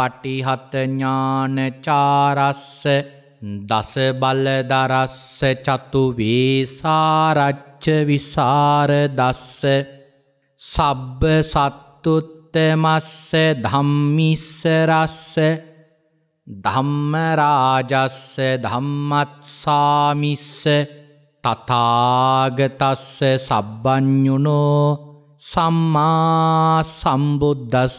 පටිහත ඥානචාරස්ස දස බලදරස්ස චතු වේසාරච්ච විසාර දස්ස සබ්බ සත්තුත්තමස්ස ධම්මිස්සරස්ස ධම්මරාජස්ස ධම්මත්සාමිස්ස තතාගතස්ස සබ්බ්ඥුනෝ සම්මා සම්බුද්ධස්ස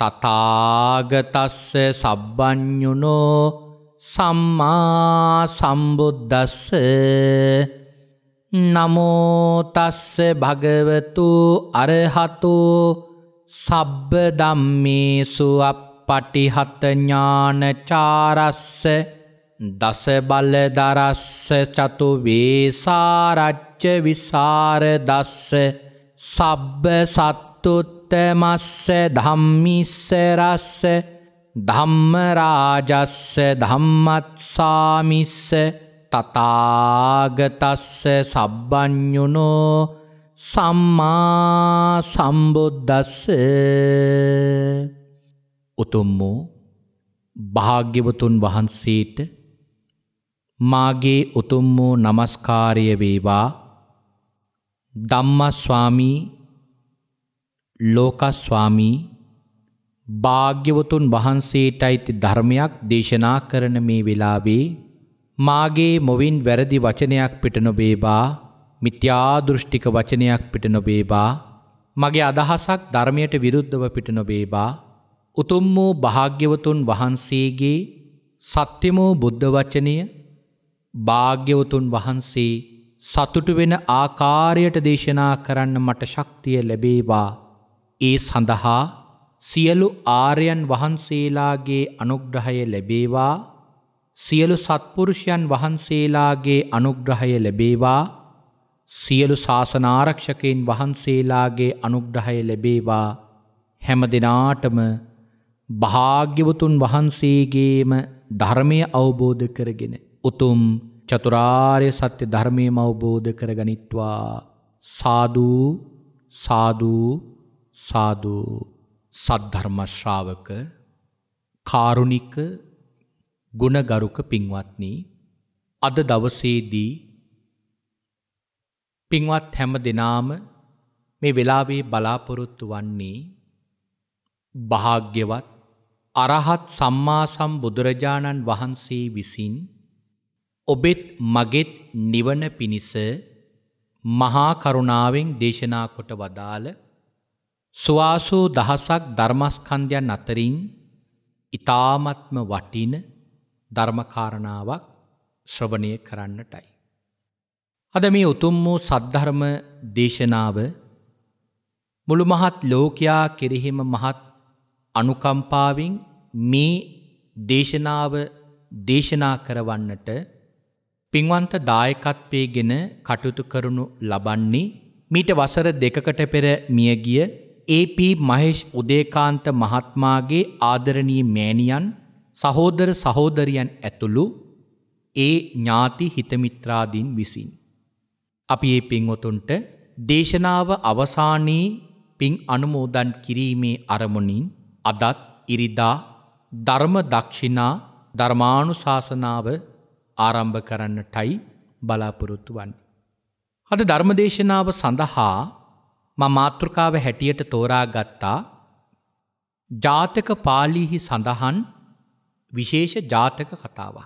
තතාගතස්ස සබ්බ්ඥුනෝ සම්මා සම්බුද්ධස්ස නමෝතස්ස භගවතු අරහතු සබ්බ දම්මේසු අප පටිහතඥානචාරස්ස දස බලදරස්ස චතු වේසාරච්ච විසාරදස්ස සබ්බ සත්තුත් මස්ස ධම්මිස්ස රස්ස ධම්මරාජස්ස ධම්මත්සාමිස්ස තතාගතස්ස සබ්බ්ඥුනෝ සම්මා සම්බුද්ධස්ස උතුම් වූ භාග්‍යවතුන් වහන්සේට මාගේ උතුම් වූ නමස්කාරය වේවා ධම්මස්වාමී ලෝකස්වාමී භාග්‍යවතුන් වහන්සේට අයිති ධර්මයක් දේශනා කරන මේ වෙලාවේ මාගේ මොවින් වැරදි වචනයක් පිට නොබේබා මිත්‍යාදෘෂ්ටික වචනයක් පිට නොබේබා මගේ අදහසක් ධර්මයට විරුද්ධව පිට නොබේබා උතුම් වූ භාග්‍යවතුන් වහන්සේගේ සත්‍යමෝ බුද්ධ වචනය භාග්‍යවතුන් වහන්සේ සතුටු වෙන ආකාරයට දේශනා කරන්න මට ශක්තිය ලැබේවා ඒ සඳහා සියලු ආර්යන් වහන්සේලාගේ අනුග්‍රහය ලැබේවා සියලු සත්පුරුෂයන් වහන්සේලාගේ අනුග්‍රහය ලැබේවා සියලු ශාසනාරක්ෂකයින් වහන්සේලාගේ අනුග්‍රහය ලැබේවා හැම දෙනාටම භාග්‍යවතුන් වහන්සේගේම ධර්මය අවබෝධ කරගෙන උතුම් චතුරාර්ය සත්‍ය ධර්මයම අවබෝධ කරගනිත්වා සාධූ සාධූ සාදු සද්ධර්මශ්‍රාවක කාරුණික ගුණගරුක පින්වත්නි අද දවසේදී පින්වත් හැම දෙනාම මේ වෙලාවේ බලාපොරොත්තු වන්නේ භාග්‍යවත් අරහත් සම්මා සම්බුදුරජාණන් වහන්සේ විසින් ඔබෙත් මගෙත් නිවන පිණිස මහා කරුණාවෙන් දේශනා කොට වදාළ ස්වාසූ දහසක් ධර්මස්කන්ධයන් අතරින් ඉතාමත්ම වටින ධර්මකාරණාවක් ශ්‍රවණය කරන්නටයි. අද මේ උතුම් වූ සද්ධර්ම දේශනාව මුළු මහත් ලෝකයා කෙරෙහෙම මහත් අනුකම්පාවෙන් මේ දේශනාව දේශනා කරවන්නට පින්වන්ත දායකත්වයගෙන කටයුතු කරනු ලබන්නේ මීට වසර දෙකකට පෙර මියගිය AP මහේෂ් උදේකාන්ත මහත්මාගේ ආදරණී මෑණියන් සහෝදර සහෝදරියන් ඇතුළු ඒ ඥාති හිතමිත්‍රාදීන් විසින්. අපි ඒ පින්වතුන්ට දේශනාව අවසානයේ පින් අනුමෝදන් කිරීමේ අරමුණින් අදත් ඉරිදා ධර්ම දක්ෂිනා ධර්මානුශාසනාව ආරම්භ කරන්නටයි බලාපොරොත්තු වන්නේ. අද ධර්මදේශනාව සඳහා මාතෘකාව හැටියට තෝරා ගත්තා ජාතක පාලිහි සඳහන් විශේෂ ජාතක කතාව.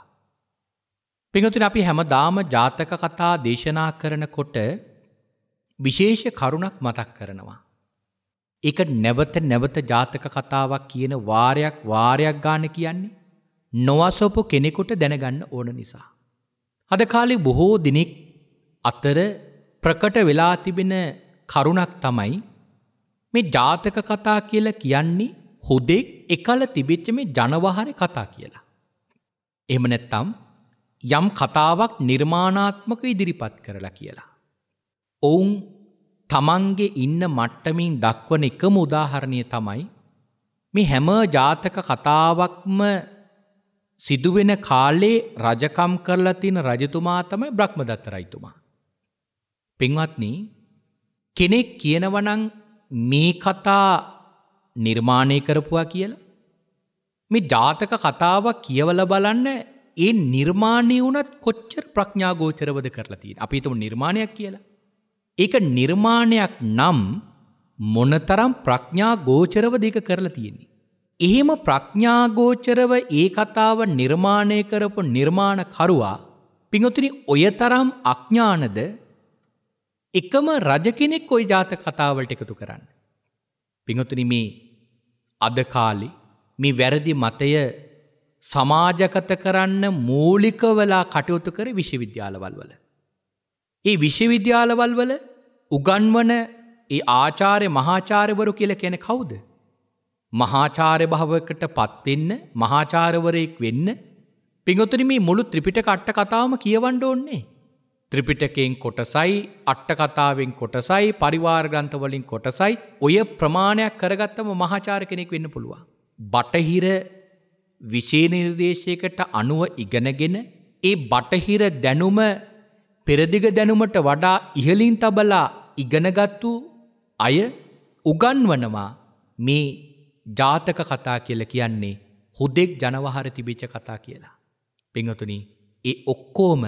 පිඟතුන අපි හැමදාම ජාතක කතා දේශනා කරනකොට විශේෂ කරුණක් මතක් කරනවා. එක නැවත නැවත ජාතක කතාවක් කියන වාරයක් වාරයක් ගාන කියන්නේ නොවසොපු කෙනෙකුට දැනගන්න ඕන නිසා. අද කාලි බොහෝ දිනෙක් අතර ප්‍රකට වෙලා තිබෙන කරුණක් තමයි මේ ජාතක කතා කියලා කියන්නේ හුදෙක් එකල තිබිච්ච මේ ජනවහරි කතා කියලා. එහෙම නැත්තම් යම් කතාවක් නිර්මාණාත්මක ඉදිරිපත් කරලා කියලා. ඔවුන් තමන්ගේ ඉන්න මට්ටමින් දක්වන එකම උදාහරණය තමයි මේ හැම ජාතක කතාවක්ම සිදුවෙන කාලේ රජකම් කරලා තියෙන රජතුමා තමයි බ්‍රහ්මදත්ත රජතුමා. පින්වත්නි කෙනෙක් කියනවනං මේ කතා නිර්මාණය කරපුවා කියලා මේ ජාතක කතාවක් කියවල බලන්න ඒ නිර්මාණය වුණත් කොච්චර ප්‍රඥාගෝචරවද කරලතිී අපි තුම නිර්මාණයක් කියලා ඒක නිර්මාණයක් නම් මොනතරම් ප්‍රඥා ගෝචරව දෙක කරලා තියෙන්නේ. එහෙම ප්‍රඥාගෝචරව ඒ කතාව නිර්මාණය කරපු නිර්මාණකරුවා පිඟතුනි ඔය තරම් අඥ්ඥානද එකම රජ කෙනෙක් කොයි ජාත කතාවලට එකතු කරන්න. පිඟතුන මේ අදකාලි මේ වැරදි මතය සමාජකත කරන්න මූලිකවලා කටයුතු කර විශ්වවිද්‍යාලවල් වල. ඒ විශ්වවිද්‍යාලවල් වල උගන්වන ඒ ආචාරය මහාචාරවරු කියල කෙන කවුද. මහාචාරය භාවකට පත්වෙන්න මහාචාරවරයෙක් වෙන්න පිඟොතුන මේ මුළු ත්‍රිපිට කට්ට කතාවම කියවන්ඩ ඕන්නේ. ත්‍රිපිටකයෙන් කොටසයි අට්ටකතාවෙන් කොටසයි පරිවාර්ග්‍රන්ථවලින් කොටසයි ඔය ප්‍රමාණයක් කරගත්තම මහාචාර කෙනෙක් වෙන්න පුළුවන්. බටහිර විශේනිර්දේශයකට අනුව ඉගෙනගෙන ඒ බටහිර දැනුම පෙරදිග දැනුමට වඩා ඉහලින් තබලා ඉගෙනගත්තු අය උගන්වනවා මේ ජාතක කතා කියල කියන්නේ හුදෙක් ජනවහර තිබිච්ච කතා කියලා. පෙංහතුනි ඒ ඔක්කෝම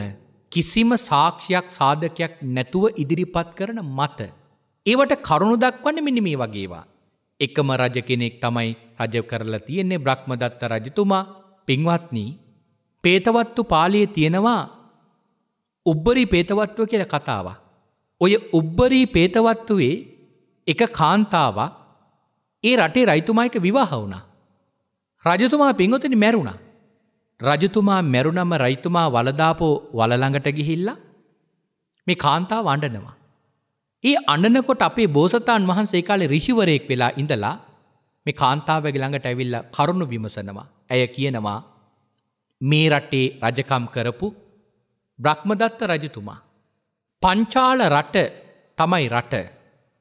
කිසිම සාක්ෂයක් සාධකයක් නැතුව ඉදිරිපත් කරන මත. ඒවට කරුණු දක්වන්න මිනි මේ වගේවා. එකම රජ කෙනෙක් තමයි රජ කරලා තියෙන්නේ බ්‍රහ්මදත්ත රජතුමා පින්වත්නී පේතවත්තු පාලිය තියෙනවා උබ්බරී පේතවත්ව කියල කතාව. ඔය උබ්බරී පේතවත්තුවේ එක කාන්තාවක් ඒ රටේ රයිතුමායික විවාහ වුණා. රජතුමා පින්ගොතනි මැරුණා. රජතුමා මැරුණම රයිතුමා වලදාපෝ වලළඟට ගිහිල්ලා මේ කාන්තාව අඩනවා. ඒ අඩනකොට අපේ බෝසතාන් වහන්සේ කාලෙ රිෂිවරයෙක් වෙලා ඉඳලා මේ කාන්තාවග ළඟට ඇවිල්ල කරුණු විමසනවා. ඇය කියනවා මේ රටේ රජකම් කරපු බ්‍රහ්මදත්ත රජතුමා. පංචාල රට තමයි රට.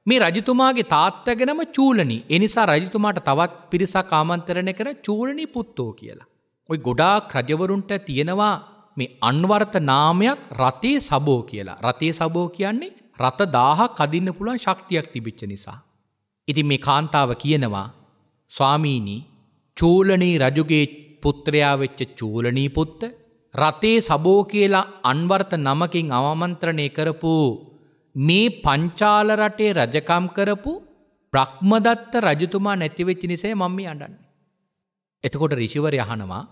මේ රජතුමාගේ තාත්තගෙනම චූලනි එනිසා රජතුමාට තවත් පිරිසක් ආමන්තරණය කර චූලනි පුත්තෝ කියලා. ඔයි ගොඩාක් රජවරුන්ට තියෙනවා මේ අන්වර්ථ නාමයක් රතේ සබෝ කියලා රතේ සබෝ කියන්නේ රත දාහ කදින්න පුළුවන් ශක්තියක් තිබිච්ච නිසා. ඉති මේ කාන්තාව කියනවා ස්වාමීණී චූලනී රජුගේ පුත්‍රයා වෙච්ච චූලනී පුත්ත රතේ සබෝ කියලා අන්වර්ථ නමකින් අවමන්ත්‍රණය කරපු මේ පංචාල රටේ රජකම් කරපු ප්‍රක්්මදත්ත රජතුමා නැතිවෙච්චි නිසේ මම්මි අඩන්න. එතකොට රිසිවර යහනවා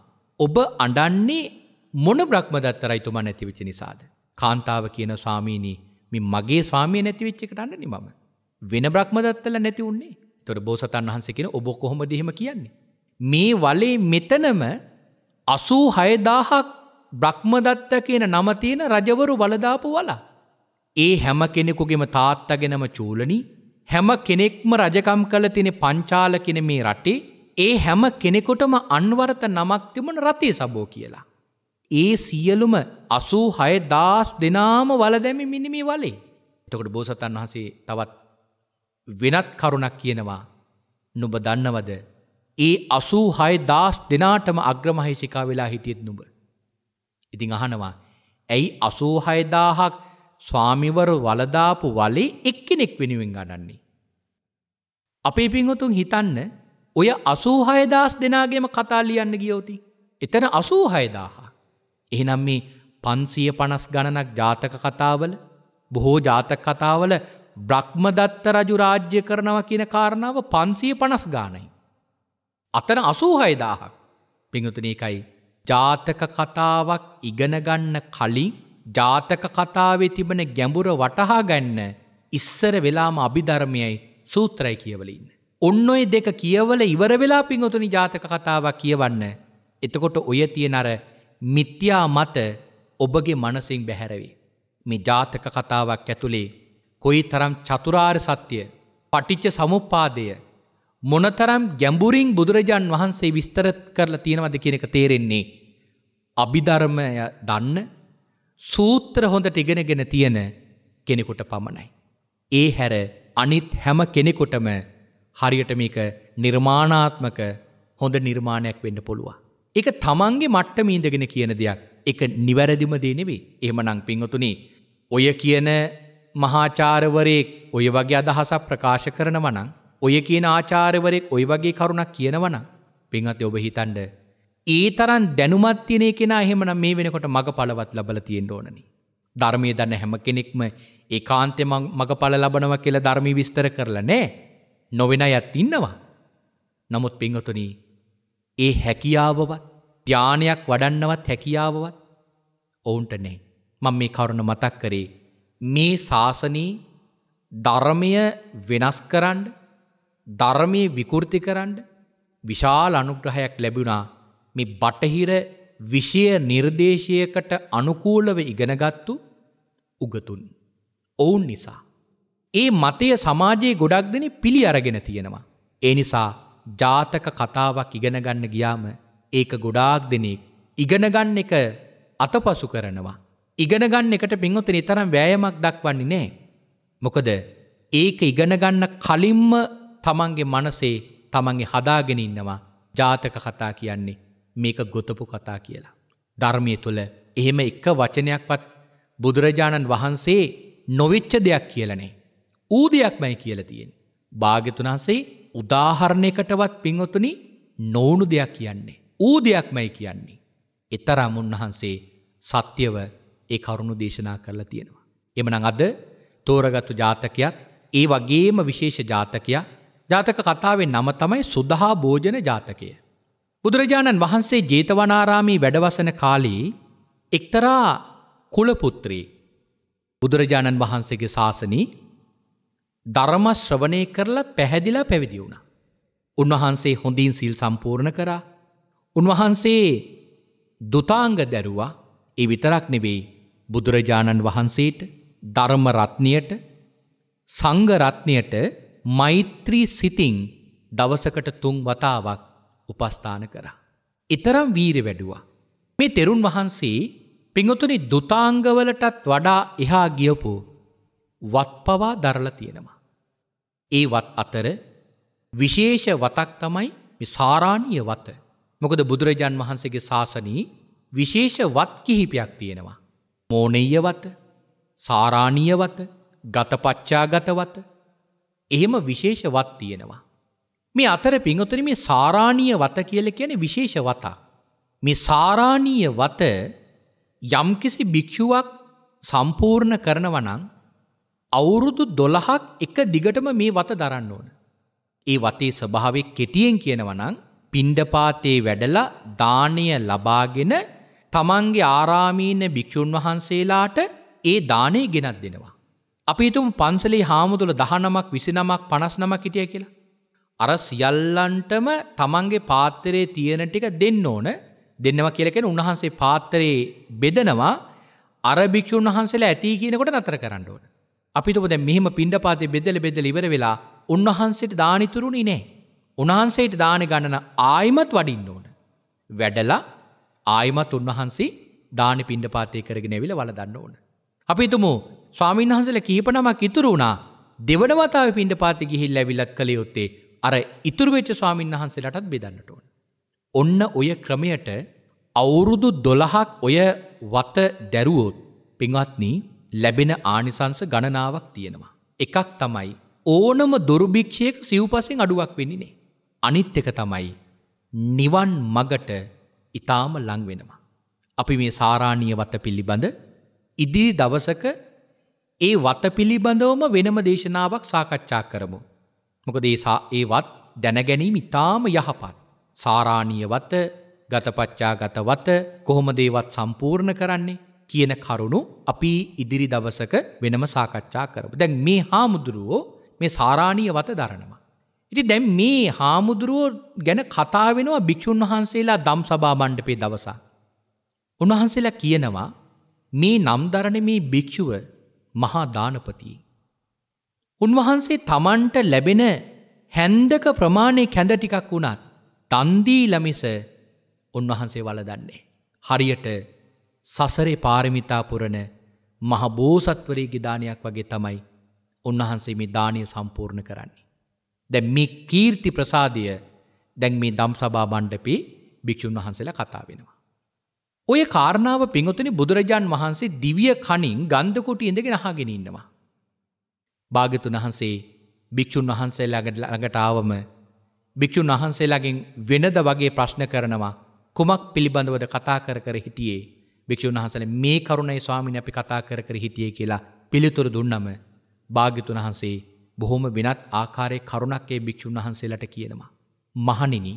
ඔබ අඩන්නේ මොන බ්‍රහ්මදත්ත රයිතුමා නැතිවිච්ච නිසාද. කාන්තාව කියන ස්වාමීනී මෙ මගේ ස්වාමී නැතිවිච්චකට අන්නනි මම. වෙන බ්‍රහ්මදත්තල නැති වන්නේ තොට බෝසතන් වහන්ස කියෙන ඔබ කොහොම දෙහෙම කියන්නේ. මේ වලේ මෙතනම අසූ හයදාහක් බ්‍රහ්මදත්ත කියන නමතියන රජවරු වලදාපු වලා. ඒ හැම කෙනෙකුගේම තාත්තගෙනම චූලනී හැම කෙනෙක්ම රජකම් කළ තිනෙ පංචාල කෙන මේ රටේ ඒ හැම කෙනෙකොටම අන්වර්ත නමක් තිබුණ රතේ සබෝ කියලා. ඒ සියලුම අසූ හය දාස් දෙනාම වලදැමි මිනිමි වලේ. එතකොට බෝසතන් වහන්සේ තවත් වෙනත් කරුණක් කියනවා නුබ දන්නවද. ඒ අසූ හය දාස් දෙනාටම අග්‍රමහිෂිකා වෙලා හිටියත් නුබ. ඉතිං අහනවා ඇයි අසූ හයදාහක් ස්වාමිවර වලදාපු වලේ එක්කෙනෙක් වෙනුවෙන් ගණන්නේ. අපේ පින්හොතුන් හිතන්න ඔය අසූහයදස් දෙනාගේම කතා ලියන්න ගියෝති. එතන අසූහයදාහා. එහනම් මේ පන්සිය පනස් ගණනක් ජාතක කතාවල බොහෝ ජාතක කතාවල බ්‍රහ්මදත්ත රජු රාජ්‍ය කරනව කියන කාරණාව පන්සිය පනස් ගානයි. අතන අසූහයදාහක් පිංහතුනකයි. ජාතක කතාවක් ඉගෙනගන්න කලින් ජාතක කතාවේ තිබන ගැඹුර වටහා ගන්න ඉස්සර වෙලාම අභිධර්මයයි සූත්‍රයි කියවලින්න. ඔන්න ඔය දෙක කියවල ඉවර වෙලා පිංහතුනි ජාතක කතාවක් කියවන්න. එතකොට ඔය තියෙන අර මිත්‍යා මත ඔබගේ මනසින් බැහැරවේ. මේ ජාතක කතාවක් ඇතුළේ කොයි තරම් චතුරාර් සත්‍යය පටිච්ච සමුපාදය මොනතරම් ගැඹුරින් බුදුරජාන් වහන්සේ විස්තර කරලා තියෙනවද කියනක තේරෙන්නේ. අභිධර්මය දන්න සූත්‍ර හොඳට ඉගෙනගෙන තියෙන කෙනෙකුට පමණයි. ඒ හැර අනිත් හැම කෙනෙකුටම හරියට මේක නිර්මාණාත්මක හොඳ නිර්මාණයක් වෙන්න පුළුවන්. එක තමන්ගේ මට්ටම ඉඳගෙන කියන දෙයක් එක නිවැරදිම දේනෙවේ එහමනං පිංහතුනේ. ඔය කියන මහාචාරවරයෙක් ඔය වගේ අදහසක් ප්‍රකාශ කරනවනං ඔය කියන ආචාරවරයෙක් ඔය වගේ කරුණක් කියනවන පිංහත ඔබ හිතන්ඩ. ඒ තරන් දැනුමත් තියනෙ කෙන එහෙමන මේ වෙනකොට මඟ පලවත් ලබල තියෙන් ඕනනි. ධර්මය දන්න හැම කෙනෙක්ම ඒ කාන්තෙ මඟ පල ලබනව කියලා ධර්මී විස්තර කරලා නෑ. නොවෙන අයත් ඉන්නවා. නමුත් පින්වතුනී ඒ හැකියාවවත් ධ්‍යානයක් වඩන්නවත් හැකියාවවත් ඔවුන්ට නෑ. මං මේ කරුණ මතක් කරේ මේ ශාසනයේ ධර්මය වෙනස් කරන්න ධර්මය විකෘති කරන්න විශාල අනුග්‍රහයක් ලැබුණා මේ බටහිර විෂය නිර්දේශයකට අනුකූලව ඉගෙනගත්තු උගතුන්. ඔවුන් නිසා. ඒ මතය සමාජයේ ගොඩක් දෙන පිළි අරගෙන තියෙනවා. ඒ නිසා ජාතක කතාවක් ඉගෙනගන්න ගියාම ඒක ගොඩාක් දෙනෙක් ඉගෙනගන්න එක අතපසු කරනවා. ඉගෙනගන්න එකට පින්වතන තරම් වෑයමක් දක්වන්නේ නෑ. මොකද ඒක ඉගෙනගන්න කලින්ම තමන්ගේ මනසේ තමන්ගේ හදාගෙන ඉන්නවා ජාතක කතා කියන්නේ මේක ගොතපු කතා කියලා. ධර්මය තුළ එහෙම එක වචනයක්වත් බුදුරජාණන් වහන්සේ නොවිච්ච දෙයක් කියලනේ. ඌදයක්මයි කියල තියෙන්. භාගතුනාසේ උදාහරණයකටවත් පින්වතුනි නොවුණු දෙයක් කියන්නේ. ඌදයක්මයි කියන්නේ. එතරම් උන්වහන්සේ සත්‍යව ඒ කරුණු දේශනා කරලා තියෙනවා. එමනං අද තෝරගත්තු ජාතකයක් ඒ වගේම විශේෂ ජාතකයක් ජාතක කතාවේ නම තමයි සුදහා භෝජන ජාතකය. බුදුරජාණන් වහන්සේ ජේතවනාරාමී වැඩවසන කාලයේ එක්තරා කුලපුත්‍රී බුදුරජාණන් වහන්සේගේ ශාසනී ධර්ම ශ්‍රවණය කරලා පැහැදිලා පැවිදි වුණ. උන්වහන්සේ හොඳින් සිල් සම්පූර්ණ කරා උන්වහන්සේ දුතාංග දැරුවා ඒ විතරක් නෙවෙයි බුදුරජාණන් වහන්සේට ධර්මරත්නයට සංගරත්නයට මෛත්‍රී සිතිං දවසකට තුන් වතාවක් උපස්ථාන කරා. එතරම් වීර වැඩුවා. මේ තෙරුන් වහන්සේ පිඟතුනි දුතාංගවලටත් වඩා එහා ගියපු වත් පවා දරල තියෙනවා. ඒ වත් අතර විශේෂ වතක් තමයි සාරාණීය වත. මොකද බුදුරජාන් වහන්සේගේ ශාසනී විශේෂ වත් කිහිපයක් තියෙනවා. මෝනෙය වත, සාරාණීය වත, ගතපච්චාගත වත. එහෙම විශේෂ වත් තියෙනවා. මේ අතර පිංගොතන මේ සාරාණීය වත කියල කියන විශේෂ වතා. මේ සාරාණීය වත යම්කිසි භික්‍ෂුවක් සම්පූර්ණ කරනවනං අවුරුදු දොළහක් එක දිගටම මේ වත දරන්න ඕන. ඒ වතේ ස්වභාවේ කෙටියෙන් කියනවනං පිණ්ඩපාතේ වැඩලා දානය ලබාගෙන තමන්ගේ ආරාමීන භික්‍ෂූන් වහන්සේලාට ඒ දානය ගෙනත් දෙනවා. අපි තුම් පන්සලේ හාමුදුල දහනමක් විසිනමක් පනස් නමක් හිටිය කියලා. අර සියල්ලන්ටම තමන්ගේ පාත්තරේ තියෙන ටික දෙන්න ඕන දෙන්නව කියලකෙන උන්වහන්සේ පාත්තරේ බෙදනවා අර භික්‍ෂූන් වහන්සේලා ඇති කියනකොට නතර කරන්න ඕන. අපිටොද මෙහෙම පිණ්ඩපාතේ බෙදල බෙදල ඉවර වෙලා උන්වහන්සේට දානිතුරුණි නෑ. උන්වහන්සේට දාන ගණන ආයිමත් වඩින්න ඕන. වැඩලා ආයිමත් උන්වහන්සේ දාන පිණ්ඩපාතය කරගෙන ඇවිල වලදන්න ඕන. අපිතුමු ස්වාමීන් වහන්සල කහිපනමක් ඉතුරු වුණා දෙවනවතාව පිණ්ඩපාති ගිහිල් ඇවිලත් කළ යොත්තේ අර ඉතුරුවෙච්ච ස්වාමීන් වහන්සේලටත් බෙදන්නට ඕන. ඔන්න ඔය ක්‍රමයට අවුරුදු දොළහක් ඔය වත දැරුවොත් පින්වත්නී ලැබෙන ආනිසංස ගණනාවක් තියෙනවා. එකක් තමයි ඕනම දුරුභික්ෂයක සිව්පසෙන් අඩුවක් වෙනිනේ. අනිත් එක තමයි නිවන් මගට ඉතාම ලං වෙනවා. අපි මේ සාරාණීය වත පිළිබඳ ඉදිරි දවසක ඒ වත පිළිබඳවම වෙනම දේශනාවක් සාකච්ඡා කරමු. මොකද ඒ වත් දැනගැනීම ඉතාම යහපත්. සාරාණීය වත ගතපච්චා ගතවත කොහොමදේවත් සම්පූර්ණ කරන්නේ කියන කරුණු අපි ඉදිරි දවසක වෙනම සාකච්ඡා කරපු. දැන් මේ හාමුදුරුවෝ මේ සාරාණීය වත දරනවා. ඉති දැන් මේ හාමුදුරුවෝ ගැන කතා වෙනවා භික්‍ෂූන් වහන්සේලා දම් සභා මණ්ඩපේ දවසා. උන්වහන්සේලා කියනවා මේ නම් දරණ මේ භික්‍ෂුව මහා දානපති. උන්වහන්සේ තමන්ට ලැබෙන හැන්දක ප්‍රමාණය කැඳ ටිකක් වුණත් තන්දීලමිස උන්වහන්සේ වලදන්නේ. හරියට සසරේ පාරමිතා පුරණ මහ බෝසත්වරේ ගිධානයක් වගේ තමයි උන්වහන්සේ මේ දානය සම්පූර්ණ කරන්නේ. දැ මේ කීර්ති ප්‍රසාදය දැන් මේ දම් සබා බණ්ඩපි භික්‍ෂූන් වහන්සේලා කතා වෙනවා. ඔය කාරණාව පිංගොතනි බුදුරජාන් වහන්සේ දිවිය කණින් ගන්ධකොට ඉඳගෙන හාගෙන ඉන්නවා. භාගතුන් වහන්සේ භික්‍ෂූන් වහන්සේලාගට ළඟටාවම භික්‍ෂූන් වහන්සේලාගෙන් වෙනද වගේ ප්‍රශ්න කරනවා කුමක් පිළිබඳවද කතා කර කර හිටියේ භික්‍ෂූන් වහසල මේ කරුණයි ස්වාමින අපි කතා කර කර හිටිය කියලා පිළිතුර දුන්නම භාගිතුන් වහන්සේ බොහොම වෙනත් ආකාරය කරුණක්කේ භික්‍ෂූන් වහන්සේලට කියනවා. මහනිනි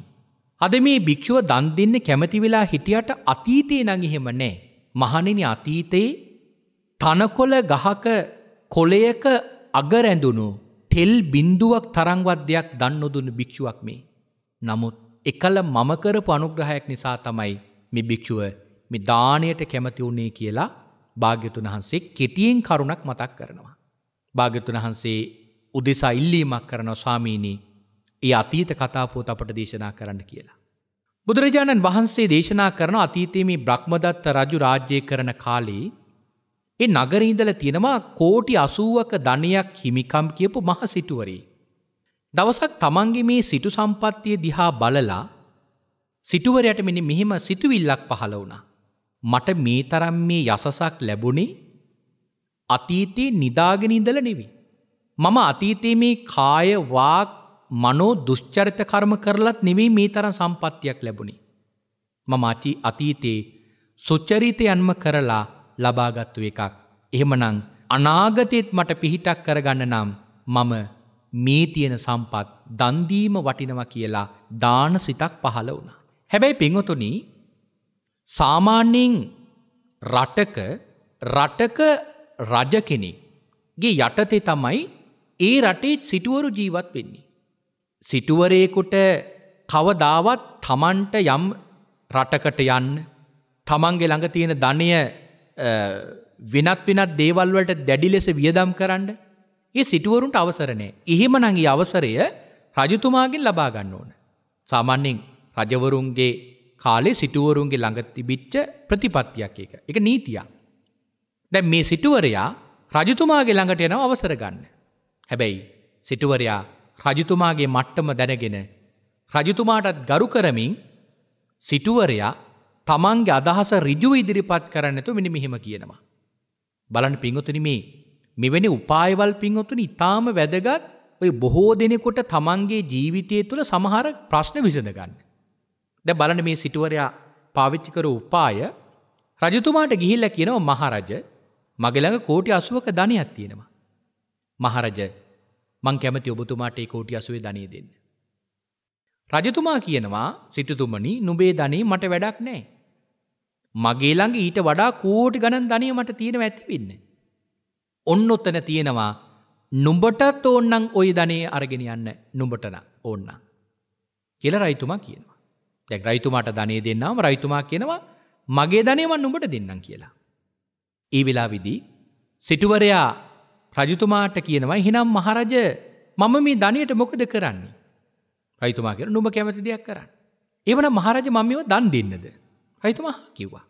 අද මේ භික්‍ෂුව දන් දෙන්න කැමති වෙලා හිටියට අතීතයේ නඟහෙම නෑ. මහනිනි අතීතයේ තනකොල ගහක කොලයක අගරැඳුණු තෙල් බින්දුවක් තරංවත් දෙයක් දන්නොදුන භික්‍ෂුවක් මේ. නමුත් එකල මමකර පනුග්‍රහයක් නිසා තමයි මේ භික්‍ෂුව මේ දානයට කැමති වුණේ කියලා භාග්‍යතුන් වහන්සේ කෙටියෙන් කරුණක් මතක් කරනවා. භාග්‍යතුන් වහන්සේ උදෙසා ඉල්ලීමක් කරන ස්වාමීනී ඒ අතීත කතාපෝත අපට දේශනා කරන්න කියලා. බුදුරජාණන් වහන්සේ දේශනා කරන අතීතයේ මේ බ්‍රහ්මදත්ත රජු රාජ්‍යය කරන කාලේ ඒ නගරීඉඳල තියෙනවා කෝටි අසුවක ධනයක් හිමිකම් කියපු මහ සිටුවරේ. දවසක් තමන්ගේ මේ සිටු සම්පත්තිය දිහා බලලා සිටුවරයට මෙනි මෙහෙම සිතුවිල්ලක් පහළ වුණා. මට මේ තරම් මේ යසසක් ලැබුණේ අතීතයේ නිදාගෙන ඉඳලා නෙවෙයි. මම අතීතයේ මේ කාය වාක් මනෝ දුෂ්චරිත කර්ම කරලත් නෙවෙයි මේ තරම් සම්පත්තියක් ලැබුණේ. මම අතීතයේ සුචරිතයන්ම කරලා ලබාගත්තු එකක්. එහෙමනම් අනාගතයේත් මට පිහිටක් කරගන්න නම් මම මේ තියෙන සම්පත් දන්දීම වටිනවා කියලා දාන සිතක් පහළ වුණා. හැබැයි පින්වතුනි සාමාන්‍යයෙන් රටක රටක රජ කෙනෙක්ගේ යටතේ තමයි ඒ රටේ සිටුවරු ජීවත් වෙන්නේ. සිටුවරයෙකුට කවදාවත් තමන්ට යම් රටකට යන්න තමන්ගේ ළඟ තියෙන ධනය වෙනත් වෙනත් දේවල්වලට දැඩි ලෙස වියදම් කරන්න ඒ සිටුවරුන්ට අවසරණය. එහෙම නඟී අවසරය රජතුමාගෙන් ලබා ගන්න ඕන. සාමාන්‍යයෙන් රජවරුන්ගේ කාලේ සිටුවරුන්ගේ ළඟ තිබිච්ච ප්‍රතිපත්තියක් එක එක නීතියක්. දැ මේ සිටුවරයා රජතුමාගේ ළඟට යනව අවසර ගන්න. හැබැයි සිටුවරයා රජතුමාගේ මට්ටම දැනගෙන රජතුමාටත් ගරු කරමින් සිටුවරයා තමන්ගේ අදහස රිජුව ඉදිරිපත් කරන්නතු මිනි මෙහෙම කියනවා. බලන් පිංගොතුනි මේ මෙවැනි උපායවල් පිංහොතුනි ඉතාම වැදගත් ඔය බොහෝ දෙනෙකොට තමන්ගේ ජීවිතය තුළ සමහර ප්‍රශ්න විසඳගන්න. ද බලන මේ සිටුවරයා පාවිච්චිකරු උපාය රජතුමාට ගිහිල්ල කියනව මහරජ මගළඟ කෝටි අසුවක ධනයක් තියෙනවා. මහරජ මං කැමති ඔබතුමාට ඒ කෝටි අසුවේ ධනය දෙන්න. රජතුමා කියනවා සිටුතුමනි නුබේ ධනී මට වැඩක් නෑ. මගේළඟ ඊට වඩා කෝටි ගණන් ධනය මට තියෙන ඇතිවෙන්න. ඔන්න ඔත්තන තියෙනවා නුඹටත් ඕන්නම් ඔය ධනේ අරගෙන යන්න නුඹටන ඕන්න. කියල රයිතුමා කියන. දැ රයිතුමාට ධනය දෙන්නාම රයිතුමා කියනවා මගේ ධනයවන් උඹට දෙන්නම් කියලා. ඒ වෙලා විදී සිටුවරයා රජතුමාට කියනවා හිනම් මහරජ මම මේ ධනයට මොකද කරන්නේ. රයිතුමා කියෙන නුම කැමති දෙයක් කරන්න. එවන මහරජ මමව දන් දෙන්නද. රයිතුමා කිව්වා.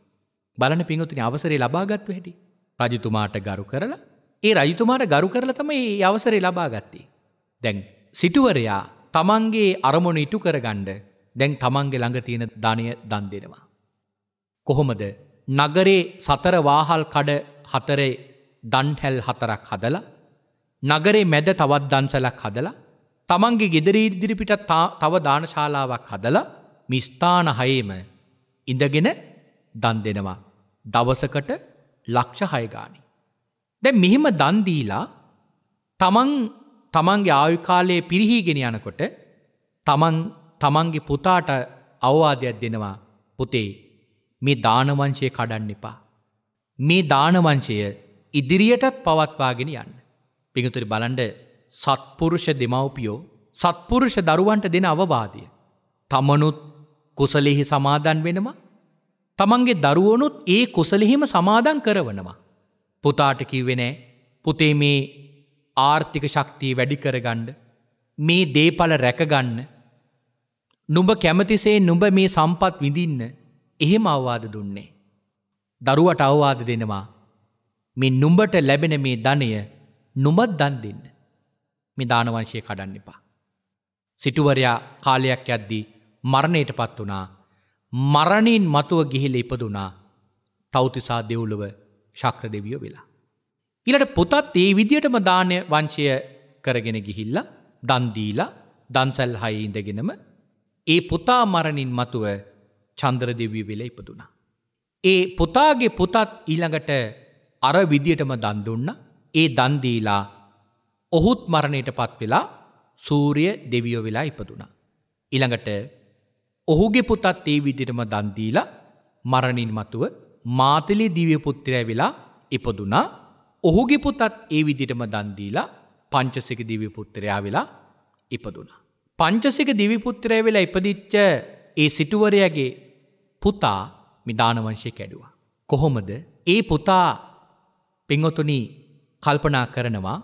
බලන පිංගතුන අවසරේ ලබාගත්තු හැටි. රජතුමාට ගරු කරලා ඒ රජතුමාට ගරු කරල තම ඒ අවසරේ ලබාගත්තේ. දැන් සිටුවරයා තමන්ගේ අරමුණ ඉටු කරගණ්ඩ දැන් තමන්ගේ ළඟ තියෙන ධනය දන් දෙෙනවා. කොහොමද නගරේ සතර වාහල් කඩ හතරේ දන්හැල් හතරක් හදලා නගරේ මැද තවත් දන්සලක් හදලා තමන්ගේ ගෙදරී ඉදිරිපිට තව දානශාලාවක් හදලා මිස්ථාන හයේම ඉඳගෙන දන් දෙනවා දවසකට ලක්ෂ හයගානි. දැ මෙහෙම දන්දීලා තමන් තමන්ගේ ආයුකාලයේ පිරිහිගෙන යනකොට තමන් තමන්ගේ පුතාට අවවාදයක් දෙනවා පුතේ මේ දානවංශය කඩන්න එපා. මේ දානවංශය ඉදිරියටත් පවත්වාගෙන යන්න. පිඟතුරි බලන්ඩ සත්පුරුෂ දෙමව්පියෝ සත්පුරුෂ දරුවන්ට දෙන අවවාදය. තමනුත් කුසලෙහි සමාදන් වෙනවා තමන්ගේ දරුවනුත් ඒ කුසලෙහිම සමාදන් කරවනවා. පුතාට කිව්වෙනෑ පුතේ මේ ආර්ථික ශක්තිය වැඩි කරගණ්ඩ මේ දේපල රැකගන්න නුඹ කැමතිසේ නුඹ මේ සම්පත් විඳින්න එහෙම අවවාද දුන්නේ. දරුවට අවවාද දෙනවා මේ නුඹට ලැබෙන මේ ධනය නුමත් දන් දෙන්න. මේ දානවංශය කඩන්න එපා. සිටුවරයා කාලයක් යද්දී මරණයට පත් වනා මරණින් මතුව ගිහිල ඉපදුනා තෞතිසා දෙව්ලව ශක්‍ර දෙවියෝ වෙලා. ඉලට පොතත් ඒ විදිටම දානය වංශය කරගෙන ගිහිල්ල දන්දීලා දන්සැල් හයි ඉඳගෙනම ඒ පුතා මරණින් මතුව චන්ද්‍රදෙවී වෙල ඉපදුනා. ඒ පුතාගේ පුතත් ඊළඟට අර විදියටම දන්දුන්න ඒ දන්දීලා ඔහුත් මරණයට පත් වෙලා සූරිය දෙවියෝ වෙලා ඉපදුනා. ඉළඟට ඔහුගේ පුතත් ඒ විදිරම දන්දීලා මරණින් මතුව මාතලි දිව්‍යපුත්‍රය වෙලා ඉපදුනා ඔහුගේ පුතත් ඒ විදිටම දන්දීලා පංචසක දිව්‍යපුත්‍රයා වෙලා ඉපදුනා. පංචසික දිවිපුත්‍රය වෙලා ඉපදිච්ච ඒ සිටුවරයගේ පුතා මිධානවංශය කැඩුවා. කොහොමද ඒ පුතා පෙංගොතුනි කල්පනා කරනවා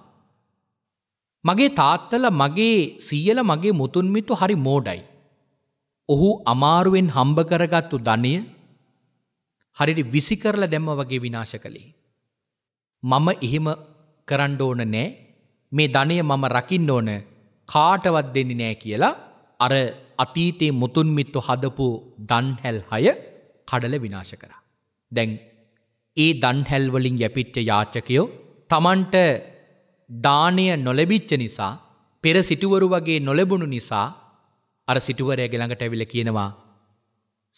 මගේ තාත්තල මගේ සියල මගේ මුතුන්මිතු හරි මෝඩයි. ඔහු අමාරුවෙන් හම්බ කරගත්තු ධනය හරිරි විසි කරල දැම්ම වගේ විනාශ කළේ. මම එහෙම කරණ්ඩෝන නෑ මේ ධනය මම රකින්න ඕන කාටවත් දෙන්නේ නෑ කියලා අර අතීතයේ මුතුන්මිත්තු හදපු දන්හැල් හය කඩල විනාශ කරා. දැන් ඒ දන්හැල්වලින් යැපිච්ච යාචකයෝ තමන්ට දානය නොලැබිච්ච නිසා පෙර සිටුවරු වගේ නොලැබුණු නිසා අර සිටුවරය ගෙළඟට ඇවිල කියනවා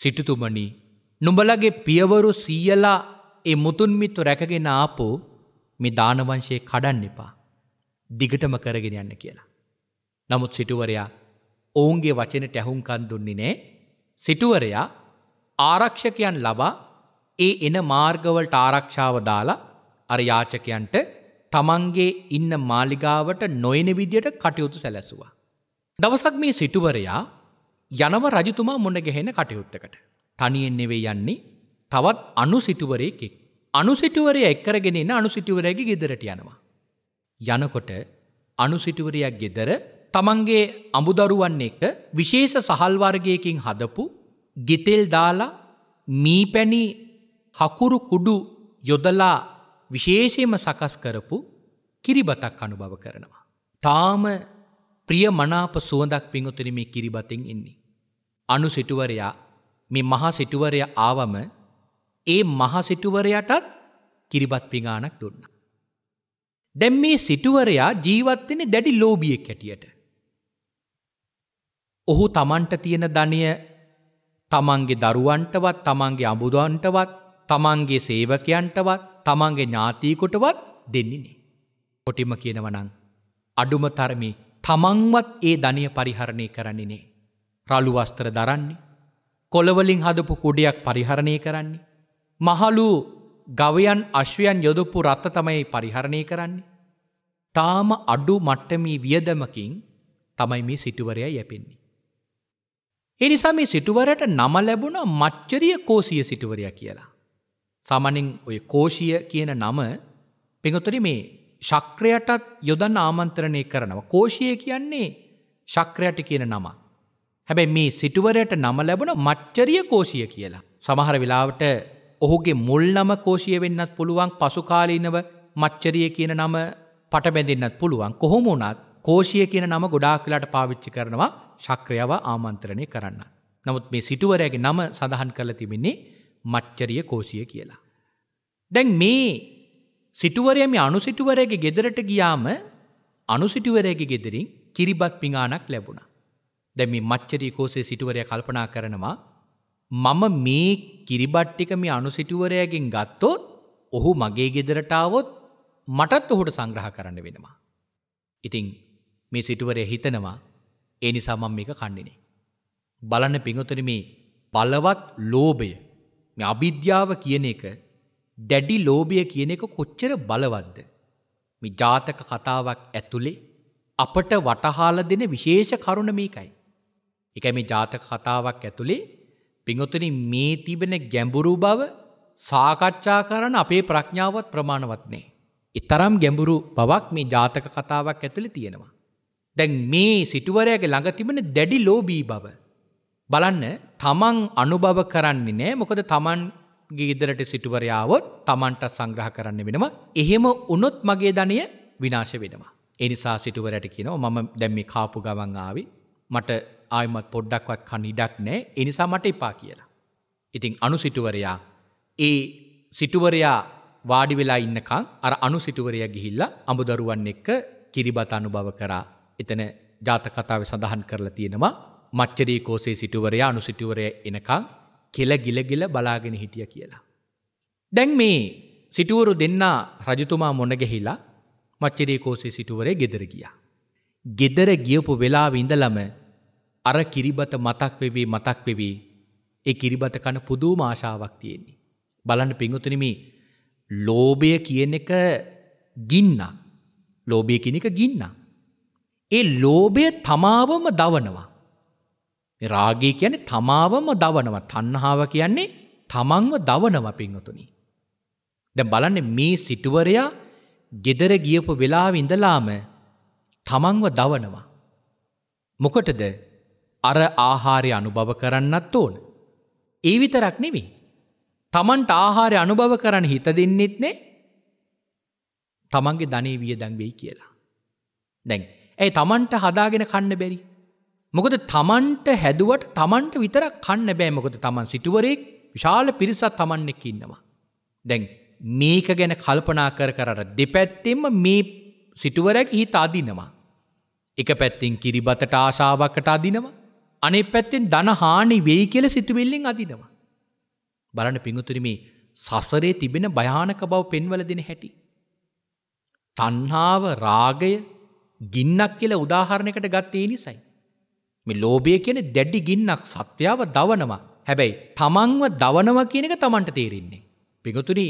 සිටුතුමනි නුඹලගේ පියවරු සීයලා ඒ මුතුන්මිත්තු රැකගෙන ආපු මේ දානවංශයේ කඩන්න එපා දිගටම කරගෙන යන්න කියලා. නමුත් සිටුවරයා ඔවුන්ගේ වචනට ඇහුම්කන් දුන්නේ නෑ සිටුවරයා ආරක්ෂකයන් ලබා ඒ එන මාර්ගවලට ආරක්ෂාව දාලා අර යාචකයන්ට තමන්ගේ ඉන්න මාලිගාවට නොයන විදියට කටයුතු සැලැසුවා. දවසක් මේ සිටුවරයා යනව රජතුමා මුණගැහෙන කටයුත්තකට. තනියෙන් නෙවේ යන්නේ තවත් අනු සිටුවරයකෙක්. අනු සිටුවරය එක්කරගෙන අනු සිටුවරයගේ ගෙදරට යනවා. යනකොට අනු සිටුවරයක් ගෙදර තමන්ගේ අමුදරුවන් එක විශේෂ සහල්වර්ගයකින් හදපු ගෙතෙල් දාලා මීපැණි හකුරු කුඩු යොදලා විශේෂයම සකස් කරපු කිරිබතක් අනුභව කරනවා. තාම ප්‍රිය මනාප සුවඳක් පිංගොතන මේ කිරිබතෙන් ඉන්නේ. අනු සිටුවරයා මේ මහා සිටුවරය ආවම ඒ මහා සිටුවරයටත් කිරිබත් පිඟානක් දුන්න. දැම් මේ සිටුවරයා ජීවත්වෙන දැඩි ලෝබියෙක් හැටියට. ඔහු තමන්ට තියෙන ධනය තමන්ගේ දරුවන්ටවත් තමන්ගේ අබුදුවන්ටවත් තමන්ගේ සේවකයන්ටවත් තමන්ගේ ඥාතීකොටවත් දෙන්නේනේ. කොටිම කියනවනං. අඩුම තරමේ තමන්වත් ඒ ධනය පරිහරණය කරන්නේනේ. රළුවස්තර දරන්නේ. කොළවලින් හදපු කුඩයක් පරිහරණය කරන්නේ. මහලු ගවයන් අශ්වයන් යොදපු රත්ත තමයි පරිහරණය කරන්නේ. තාම අඩු මට්ටමී වියදමකින් තමයි මේ සිටුවරය යැපෙන්නේ. එනිසා මේ සිටුවරට නම ලැබුණ මච්චරිය කෝසිය සිටුවරය කියලා. සාමනින් ඔය කෝෂිය කියන නම පෙඟතුරි මේ ශක්‍රයටත් යොදන්න ආමන්ත්‍රණය කරනව. කෝෂය කියන්නේ ශක්‍රයට කියන නම. හැබැයි මේ සිටුවරයට නම ලැබුණ මච්චරිය කෝෂය කියලා. සමහර වෙලාවට ඔහුගේ මුල් නම කෝෂය වෙන්නත් පුළුවන් පසුකාලීනව මච්චරිය කියන නම පටබැඳන්නත් පුළුවන් කොහොම වුණත් කෝෂය කියන නම ගොඩාක් කලාට පාවිච්චි කරනවා ශක්‍රයාව ආමන්ත්‍රණය කරන්න. නමුත් මේ සිටුවරයාගේ නම සඳහන් කරල තිබෙන්නේ මච්චරිය කෝසිය කියලා. දැන් මේ සිටුවරයම අනුසිටුවරයගේ ගෙදරට ගියාම අනුසිටුවරයගේ ගෙදරින් කිරිබත් පිඟානක් ලැබුණ. දැම මච්චරී කෝසේ සිටුවරය කල්පනා කරනවා මම මේ කිරිබට්ටික මේ අනුසිටුවරයගෙන් ගත්තොත් ඔහු මගේ ගෙදරටාවොත් මටත් ඔහුට සංග්‍රහ කරන්න වෙනවා. ඉතිං මේ සිටුවරය හිතනවා ඒ නිසා මම මේක කණ්ඩිනේ. බලන්න පිංහොතන මේ බලවත් ලෝභය මේ අභිද්‍යාව කියන එක දැඩි ලෝභය කියන එක කොච්චර බලවද්ද. මේ ජාතක කතාවක් ඇතුළේ අපට වටහාල දෙන විශේෂ කරුණ මේකයි. එක මේ ජාතක කතාවක් ඇතුළේ පිංහොතන මේ තිබෙන ගැඹුරු බව සාකච්ඡා කරන අපේ ප්‍රඥාවත් ප්‍රමාණවත්නේ. එතරම් ගැඹුරු බවක් මේ ජාතක කතාවක් ඇතුළි තියෙනවා. දැන් මේ සිටුවරයාගේ ළඟ තිබෙන දැඩි ලෝබී බව. බලන්න තමන් අනුභව කරන්නේ නෑ මොකද තමන් ගීදරට සිටුවරයාාවත් තමන්ට සංග්‍රහ කරන්න වෙනම එහෙම උනොත් මගේ ධනය විනාශ වෙනවා. එනිසා සිටුවරට කියනවා මම දැම්මි කාපු ගවංආාවි මට ආයමත් පොඩ්ඩක්වත් කනිඩක් නෑ එනිසා මට එපා කියලා. ඉතිං අනු සිටුවරයා ඒ සිටුවරයා වාඩි වෙලා ඉන්නකං අර අනු සිටුවරය ගිහිල්ල අමුදරුවන් එක්ක කිරිබත අනුභව කරා එතන ජාතකතාව සඳහන් කරලා තියෙනවා මච්චරී කෝසේ සිටුවරයා අනු සිටුවරය එනකං කෙල ගිලගිල බලාගෙන හිටිය කියලා. දැන් මේ සිටුවරු දෙන්නා රජතුමා මොනගෙහිලා මච්චරී කෝසේ සිටුවරේ ගෙදර ගියා. ගෙදර ගියපු වෙලා විඳලම අර කිරිබත මතක් වෙවී මතක් වෙවී ඒ කිරිබත කන පුදුම ආශාවක් තියෙන්නේ. බලන්න පිංගුතුනමි ලෝභය කියන එක ගින්නක් ලෝභය කෙනෙක ගින්නක්. ඒ ලෝභය තමාවම දවනවා. රාගය කියන්නේ තමාවම දවනවා. තණ්හාව කියන්නේ තමන්ව දවනවා පින්වතුනි. දැන් බලන්න මේ සිටුවරයා gedara ගියපු වෙලාවේ ඉඳලාම තමන්ව දවනවා. මොකටද? අර ආහාරය අනුභව කරන්නත් ඕන. ඒ විතරක් නෙවෙයි. තමන්ට ආහාරය අනුභව කරන්න හිත දෙන්නෙත් නේ. තමන්ගේ ධනෙ වියදම් වෙයි කියලා. දැන් ඇයි තමන්ට හදාගෙන කන්න බැරි. මොකද තමන්ට හැදුවට තමන්ට විතර කන්න බෑ මොකද තමන් සිටුවරෙක් විශාල පිරිසත් තමන්නෙක් ඉන්නවා. දැන් මේක ගැන කල්පනා කර කරට දෙපැත්තෙම මේ සිටුවරැක් හිත අදිනවා. එක පැත්තිෙන් කිරිබතට ආශාවකට අදිනවා අනේ පැත්තෙන් දන හානි වෙයි කියල සිතුවිල්ලින් අදිනවා. බලන පිඟුතුරිමේ සසරේ තිබෙන භයානක බව පෙන්වල දෙන හැටි. තන්හාාව රාගය ගින්නක් කියල උදාහරණයකට ගත්තේ නිසයි. මෙ ලෝබය කියන දැඩි ගින්නක් සත්‍යාව දවනවා හැබැයි තමන්ව දවනව කියන එක තමන්ට තේරෙන්නේ. පිඟතුනි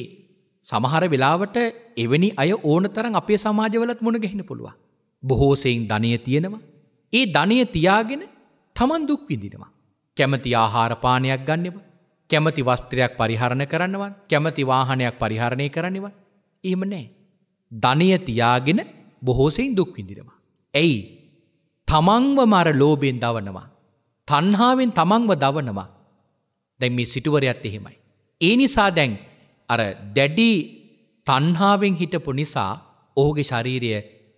සමහර වෙලාවට එවැනි අය ඕන තරන් අපේ සමාජවලත් මුණගැහෙන පුළුව. බොහෝසයෙන් ධනය තියෙනවා. ඒ ධනය තියාගෙන තමන් දුක් විඳිනවා. කැමති ආහාරපානයක් ගන්නෙව. කැමති වස්ත්‍රයක් පරිහරණ කරන්නවත් කැමති වාහනයක් පරිහරණය කරන්නවත්. එහෙම නෑ. ධනය තියාගෙන බොහෝසයෙන් දුක් විඳිනවා. ඇයි තමන්ව මර ලෝබයෙන් දවනවා. තන්හාාවෙන් තමන්ව දවනවා. දැන් මේ සිටුවරයත් එහෙමයි. ඒ නිසා දැන් අර දැඩි තන්හාාවෙන් හිටපු නිසා ඔහුගේ ශරීරය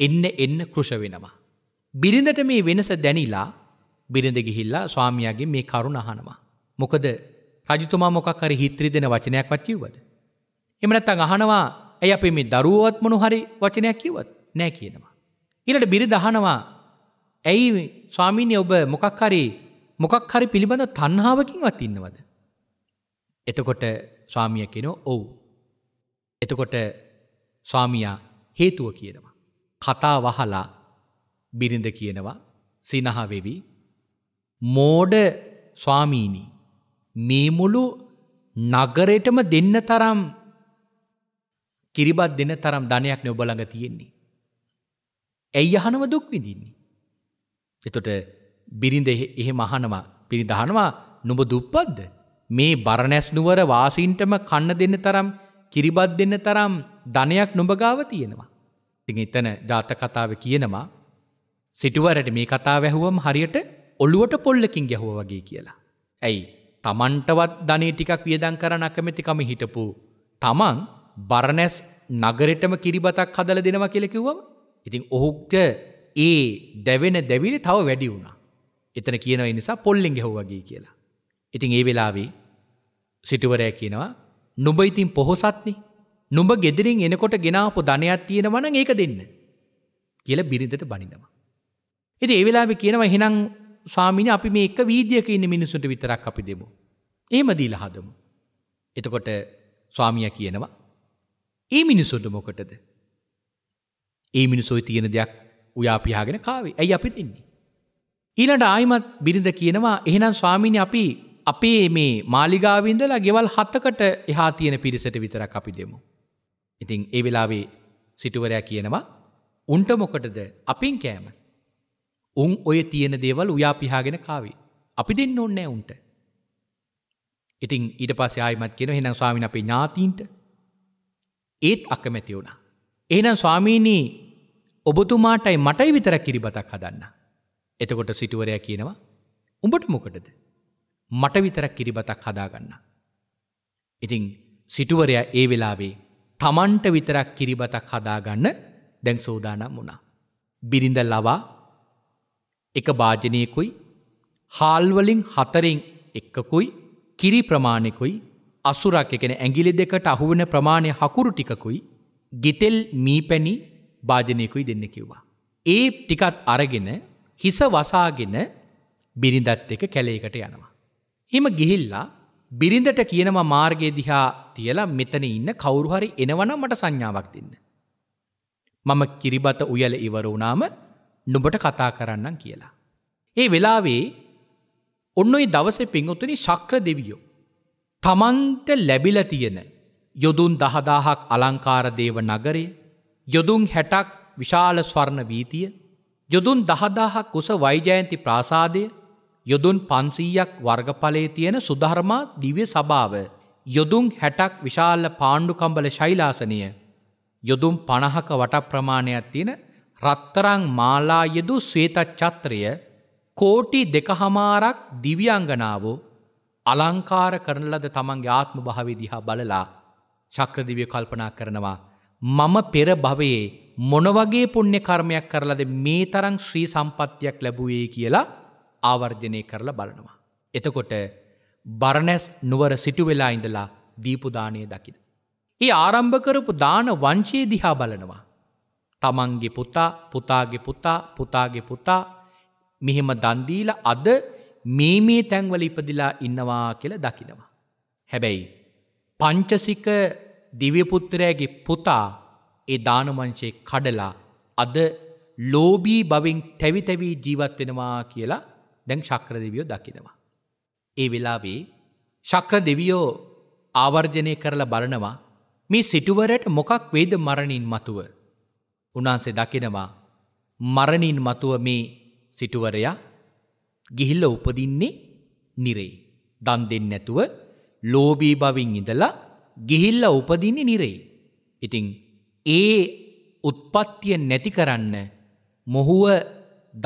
එන්න එන්න කෘෂ වෙනවා. බිරිඳට මේ වෙනස දැනිලා බිරිඳගිහිල්ලා ස්වාමියගේ මේ කරුණ අහනවා. මොකද රජතුමා මොකක් හරි හිත්‍රී දෙෙන වචනයක් වච්චිවද. එමනත්තං අහනවා ඇය අපේ මේ දරුවත්මනු හරි වචනයක් කිවත්. නෑ කියනවා. ඉලට බිරි දහනවා ඇයි ස්වාමීනය ඔබ මොකක්හරි මොකක්හරි පිළිබඳ තන්හාාවකින්වත් ඉන්නවද. එතකොට ස්වාමිය කෙනෝ ඔවු. එතකොට ස්වාමියා හේතුව කියනවා. කතා වහලා බිරිඳ කියනවා සිනහවෙවි මෝඩ ස්වාමීණී මේමුළු නගරයටම දෙන්න තරම් කිරිබත් දෙන තරම් ධනයක් නොබලඟ තියෙන්නේ. ඇයි අහනව දුක් විඳින්නේ. එතොට බිරිඳ එහෙ මහනවා පිරිදහනවා නොබ දුප්පද්ද. මේ බරණැස්නුවර වාසීන්ටම කන්න දෙන්න තරම් කිරිබත් දෙන්න තරම් ධනයක් නොඹගාව තියෙනවා. තින් එතන ජාත කතාව කියනවා සිටුවරට මේ කතා වැැහුවම් හරියට ඔළුවට පොල්ලකින් ගැහුව වගේ කියලා. ඇයි තමන්ටවත් ධනේ ටිකක් වියදන් කරන අකමැතිකම හිටපු. තමන් බරණැස් නගරටම කිරිබතක් හදල දෙනවා කෙලකිව්වම ඉතින් ඔහුක්ට ඒ දැවෙන දැවිලි තව වැඩි වුණා. එතන කියනව නිසා පොල්ලෙන් ගැහුවගේ කියලා. ඉතින් ඒ වෙලාවේ සිටුවරය කියනවා නුඹ ඉතින් පොහොසත්නි නුඹ ගෙදරින් එනකොට ගෙනාපු ධනයක් තියෙනවන ඒක දෙන්න කියල බිරිඳට බනිනවා. එති ඒ වෙලාවෙ කියනවා හිනම් සාමින අපි මේ එක වීදියක ඉන්න මිනිසුන්ට විතරක් අපි දෙමු. ඒම දීල හදමු. එතකොට ස්වාමිය කියනවා ඒ මිනිසුන්ට මොකටද ඒ මිනිසොයි තියෙන දෙයක් උයාපියාගෙන කාවේ ඇයි අපි තින්නේ. ඊලට ආයිමත් බිරිඳ කියනවා එහෙනම් ස්වාමීණි අපි අපේ මේ මාලිගාවින්දලා ගෙවල් හත්තකට එහා තියෙන පිරිසට විතරක් අපි දෙමු. ඉතින් ඒ වෙලාවේ සිටුවරයා කියනවා උන්ට මොකටද අපින් කෑම. උන් ඔය තියෙන දේවල් උයාපිහාගෙන කාවේ. අපි දෙන්න ඔන්නෑ උන්ට. ඉතින් ඊට පස්ස ආයමත් කියෙන හෙනම් ස්වාමින අපේ ඥාතීන්ට ඒත් අකමැති වුණා. එහනම් ස්වාමීනී ඔබතුමාටයි මටයි විතරක් කිරිබතක් හදන්න. එතකොට සිටුවරය කියනවා උඹට මොකටද. මට විතරක් කිරිබතක් හදාගන්න. ඉතිං සිටුවරයා ඒ වෙලාවේ තමන්ට විතරක් කිරිබතක් හදාගන්න දැන් සෝදානම් වුණා. බිරිඳ ලවා එක භාජනයකුයි හාල්වලින් හතරෙන් එක්කකුයි කිරි ප්‍රමාණෙකුයි අසුරක් එකෙන ඇගිලි දෙකට අහුවන ප්‍රමාණය හකුරු ටිකකුයි ගෙතෙල් මීපැණි භාජනයකුයි දෙන්න කිව්වා. ඒ ටිකත් අරගෙන හිස වසාගෙන බිරිඳත් එක කැලේකට යනවා. එම ගිහිල්ලා බිරිඳට කියනවා මාර්ගයේ දිහා තියලා මෙතන ඉන්න කවුරුහරි එනවනම් මට සංඥාවක් දෙන්න. මම කිරිබත උයල ඉවර වුණාම නුඹට කතා කරන්නම් කියලා. ඒ වෙලාවේ ඔන්න ඔයි දවසේ පින්වතුනි ශක්‍ර දෙවියෝ තමන්ට ලැබිලා තියෙන යොදුන් දහදාහක් අලංකාරදේව නගරය යොදුන් හැටක් විශාල ස්වර්ණ වීතිය යොදුන් දහදාහක් උස වෛජයන්ති ප්‍රාසාදය යොදුන් පන්සීයක් වර්ගඵලේ තියෙන සුධර්මා දිව්‍ය සභාව යොදුන් හැටක් විශාල පාණ්ඩුකම්බල ශෛලාසනය යොදුම් පණහක වට ප්‍රමාණයක් තියෙන රත්තරං මාලා යෙදු ස්වේතච්චත්‍රය කෝටි දෙකහමාරක් දිවියංගනාවෝ අලංකාර කරන ලද තමන්ගේ ආත්ම භාවය දිහා බලලා ශක්‍රදිවිය කල්පනා කරනවා. මම පෙර භවයේ මොනවගේ පුුණ්‍ය කර්මයක් කරලද මේ තරං ශ්‍රී සම්පත්තියක් ලැබුවේ කියලා ආවර්ජනය කරලා බලනවා. එතකොට බරණැස් නුවර සිටුවෙලා ඉඳලා දීපුදානය දකින. ඒ ආරම්භ කරපු දාන වංශයේ දිහා බලනවා. තමන්ගේ පුතා පුතාගේ පුතා පුතාගේ පුතා මෙහෙම දන්දීල අද මේ මේ තැන්වල ඉපදිලා ඉන්නවා කියල දකිනවා. හැබැයි පංචසික දිව්‍යපුත්තරෑගේ පුතා ඒ දානමංශයේ කඩලා අද ලෝබී බවින් තැවිතැවී ජීවත්වෙනවා කියලා දැන් ශක්‍ර දෙවියෝ දකිනවා. ඒ වෙලාවේ ශක්‍ර දෙවියෝ ආවර්ජනය කරලා බලනවා මේ සිටුවරට මොකක් වේද මරණින් මතුව. උනාන්සේ දකිනවා මරණින් මතුව මේ සිටුවරයා ගිහිල්ල උපදින්නේ නිරේ. දන් දෙන්න නැතුව ලෝබී බවින් ඉඳලා ගිහිල්ල උපදින්නේ නිරෙයි. ඉතිං ඒ උත්පත්තිය නැති කරන්න මොහුව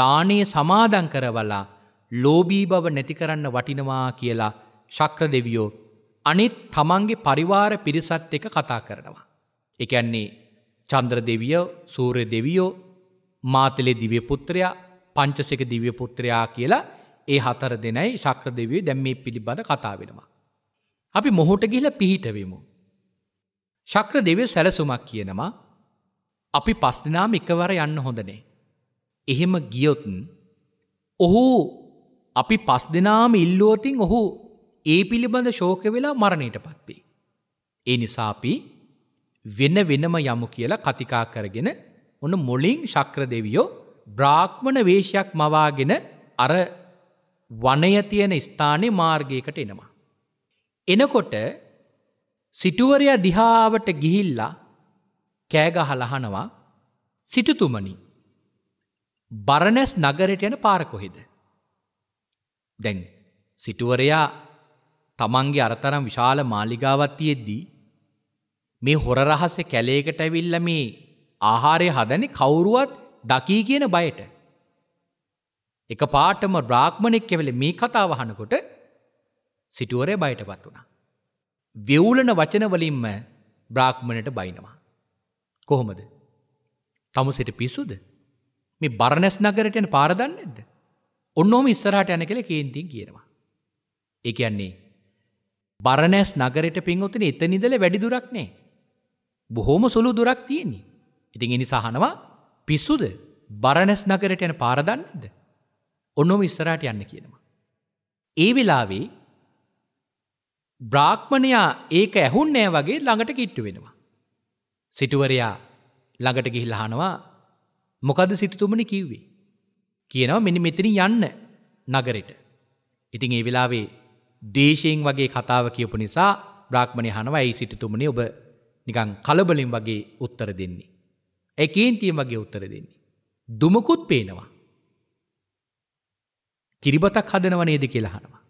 දානයේ සමාදන් කරවලා ලෝබී බව නැති කරන්න වටිනවා කියලා ශක්‍ර දෙවියෝ අනිත් තමන්ගේ පරිවාර පිරිසත් එක කතා කරනවා. එකන්නේ චන්ද්‍ර දෙවියෝ සූර්ය දෙවියෝ මාතලේ දිවිය පුත්‍රයා පංචසක දිවිය පුත්‍රයා කියලා ඒ හතර දෙනයි ශක්‍ර දෙවිය දැම් මේ පිළිබඳ කතා වෙනවා. අපි මොහොට ගිහිල පිහිටවෙමු. ශක්‍ර දෙවය සැලසුමක් කියනවා අපි පස්දිනාම එකවර යන්න හොඳනේ. එහෙම ගියොතුන් ඔහු අපි පස් දෙනාම ඉල්ලුවතින් ඔහු ඒ පිළිබඳ ශෝක වෙලා මරණයට පත්වේ. ඒ නිසාපි වෙන වෙනම යමු කියලා කතිකා කරගෙන ඔන්න මොලින් ශක්‍ර දෙවියෝ බ්‍රාක්්මණ වේශයක් මවාගෙන අර වනය තියෙන ස්ථානය මාර්ගයකට එනවා. එනකොට සිටුවරයා දිහාාවට ගිහිල්ලා කෑගහලහනවා සිටුතුමනි බරණැස් නගරට යන පාරකොහෙද. දැන් සිටුවරයා තමන්ගේ අරතරම් විශාල මාලිගාවත්තියෙද්දී මේ හොරරහස කැලේකට ඇවිල්ල මේ ආහාරය හදන කවුරුවත් දකී කියන බයට. එක පාටම බ්‍රාක්්මණෙක් ඇවෙල මේ කතාවහනකොට සිටුවරය බයටපත් වුණා. වෙව්ලන වචනවලින්ම බ්‍රාක්්මණයට බයිනවා. කොහොමද. තම සිට පිස්සුද. මේ බරණැස් නගරට යන පාරදන්න ඇද. ඔන්නෝම ඉස්සරහට යන කළ කේන්තින් කියනවා. එකයන්නේ. බරණැස් නගරට පින්වතන එත නිදල වැඩි දුරක්නේ. බොහෝම සුළු දුරක් තියෙන්නේ. ඉතින් එනි සහනවා පිස්සුද බරණැස් නගරට යන පාරදන්නද. ඔන්නොම ඉස්සරහට යන්න කියනවා. ඒ වෙලාවේ බ්‍රාක්්මණයා ඒක ඇහුන්නෑ වගේ ළඟට කිට්ටු වෙනවා. සිටුවරයා ළඟට ගිහිල්ලහනවා මොකද සිටතුමනි කිව්වේ. කියනවා මෙනි මෙතනි යන්න නගරෙට. ඉතින් ඒ වෙලාවේ දේශයෙන් වගේ කතාව කියපු නිසා බ්‍රාක්්මණය හනවා ඇයි සිටතුමනි ඔබ නිකං කලබලින් වගේ උත්තර දෙන්නේ. ඇ කේන්තියෙන් වගේ උත්තර දෙන්නේ. දුමකුත් පේනවා. කිරිබතක් හදනවනේද කියලහනවා.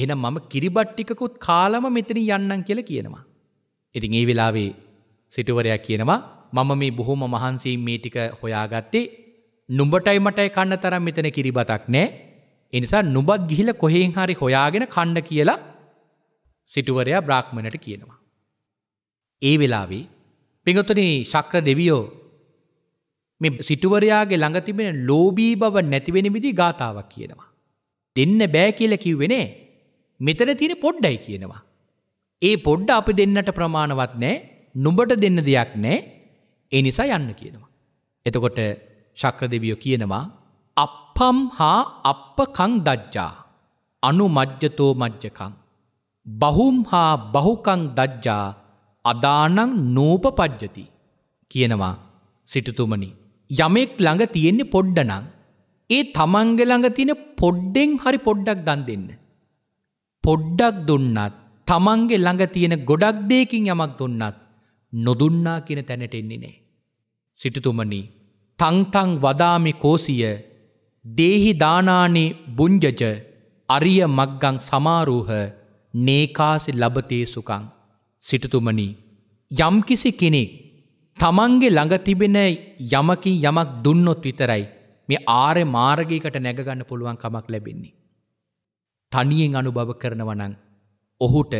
එහෙනම් මම කිරිබට්ටිකකුත් කාලම මෙතන යන්නම් කියලා කියනවා. ඉතින් ඒ වෙලාවේ සිටුවරයා කියනවා මම මේ බොහොම මහන්සී මේ ටික හොයාගත්තේ නුඹටයි මටයි කන්න තරම් මෙතන කිරිබතක් නෑ. ඒ නිසා නුඹත් ගිහිල්ලා කොහෙන් හරි හොයාගෙන කන්න කියලා සිටුවරයා බ්‍රාහ්මණයට කියනවා. ඒ වෙලාවේ පිඟුතුනි ශක්‍ර දෙවියෝ මේ සිටුවරයාගේ ළඟ තිබෙන ලෝභී බව නැති වෙන විදිහ ගාතාවක් කියනවා. දෙන්න බෑ කියලා කිව්වේ නෑ. මෙතන තියෙන පොඩ්ඩයි කියනවා. ඒ පොඩ්ඩ අපි දෙන්නට ප්‍රමාණවත් නෑ නුඹට දෙන්න දෙයක් නෑ ඒ නිසා යන්න කියනවා. එතකොට ශක්‍ර දෙවියෝ කියනවා අපපම් හා අපපකං දජ්ජා අනු මජ්්‍යතෝ මජ්්‍යකං. බහුම් හා බහුකං දජ්ජා අදානං නූප පජ්ජති කියනවා සිටුතුමනි යමෙක් ළඟ තියෙන්නේ පොඩ්ඩනං ඒ තමන්ග ළඟ තියෙන පොඩ්ඩෙන් හරි පොඩ්ඩක් දන් දෙන්න. පොඩ්ඩක් දුන්නත් තමන්ගේ ළඟ තියෙන ගොඩක් දේකින් යමක් දුන්නත් නොදුන්නා කියන තැනට එන්නේ නෑ. සිටතුමනි තංතං වදාමි කෝසිය දේහි දානානේ බුංජජ අරිය මක්ගං සමාරූහ නේකාසි ලබතේ සුකං. සිටතුමනි යම්කිසි කෙනෙක් තමන්ගේ ළඟ තිබෙන යමකින් යමක් දුන්නොත් විතරයි මේ ආරය මාර්ගයකට නැගගන්න පුළුවන් කමක් ලැබෙන්නේ. තනියෙන් අනුභව කරනවනං ඔහුට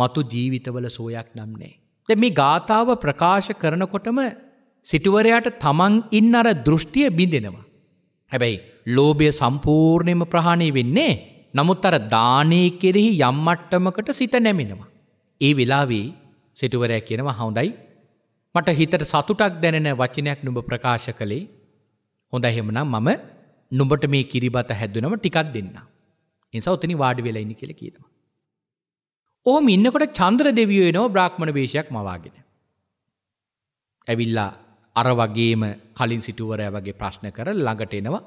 මතු ජීවිතවල සෝයක් නම්නේ. ද මේ ගාථාව ප්‍රකාශ කරනකොටම සිටුවරයාට තමන් ඉන්න අර දෘෂ්ටිය බිඳෙනවා. හැබැයි ලෝබය සම්පූර්ණයම ප්‍රහණය වෙන්නේ නමුත් අර දානය කෙරෙහි යම්මට්ටමකට සිත නැමෙනවා. ඒ වෙලාවේ සිටුවරය කියනවා හොඳයි මට හිතට සතුටක් දැනෙන වචනයක් නුඹ ප්‍රකාශ කළේ හොඳ එහෙමනම් මම නුඹට මේ කිරිබත හැදුනම ටිකක් දෙන්නා. නිසා උතනි වාඩි වෙලා ඉන්න කියලා කියනවා. ඔහොම ඉන්නකොට චන්ද්‍ර දෙවියෝ එනවා බ්‍රාහ්මණ වේශයක් මවාගෙන. ඇවිල්ලා අර වගේම කලින් සිටුවරයා වගේ ප්‍රශ්න කර ළඟට එනවා.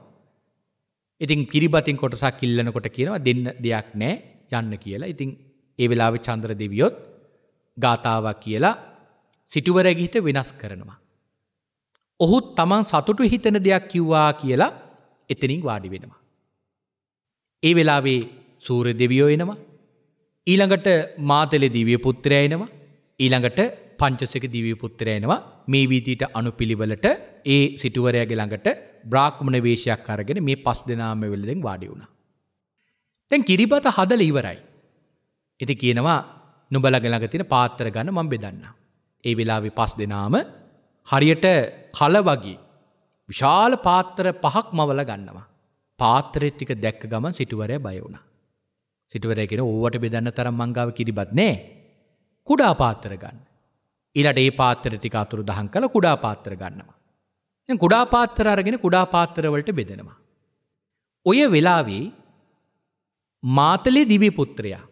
ඉතින් කිරිබතින් කොටසක් ඉල්ලනකොට කියනවා දෙන්න දෙයක් නෑ යන්න කියලා. ඉතින් ඒ වෙලාවේ චන්ද්‍ර දෙවියොත් ගාතාවක් කියලා සිටුවරගේ හිත වෙනස් කරනවා. ඔහුත් Taman සතුටු හිතන දෙයක් කිව්වා කියලා එතනින් වාඩි වෙනවා. ඒ වෙලාවේ සූර දෙවියෝ එනවා. ඊළඟට මාතලෙ දිවිය පුත්තරයනවා. ඊළඟට පංචසක දිවිය පුත්තරයනවා මේ වීතීට අනු පිළිවලට ඒ සිටුවරයගේ ළඟට බ්‍රාක්්මණ වේශයක් අරගෙන මේ පස් දෙනාම වෙලදෙන් වාඩි වුණ. තැන් කිරිබත හදල ඉවරයි. එති කියනවා නොබලගළඟ තින පාත්තර ගන්න මම් බෙදන්න. ඒ වෙලාවෙ පස් දෙනාම හරියට කල වගේ විශාල පාත්තර පහක් මවල ගන්නවා. පාත්‍රෙත්තික දැක්ක ගමන් සිටුවරය බයවුණ. සිටුවරයකෙන ඕවට බෙදන්න තරම් මංගාව කිරිබත් නෑ කුඩා පාත්තර ගන්න. ඉලට ඒ පාත්තරටික අතුරු දහන් කළ කුඩා පාත්තර ගන්නවා. කුඩා පාත්තර අරගෙන කුඩා පාත්තරවලට බෙදෙනවා. ඔය වෙලාවී මාතලේ දිවි පුත්‍රයා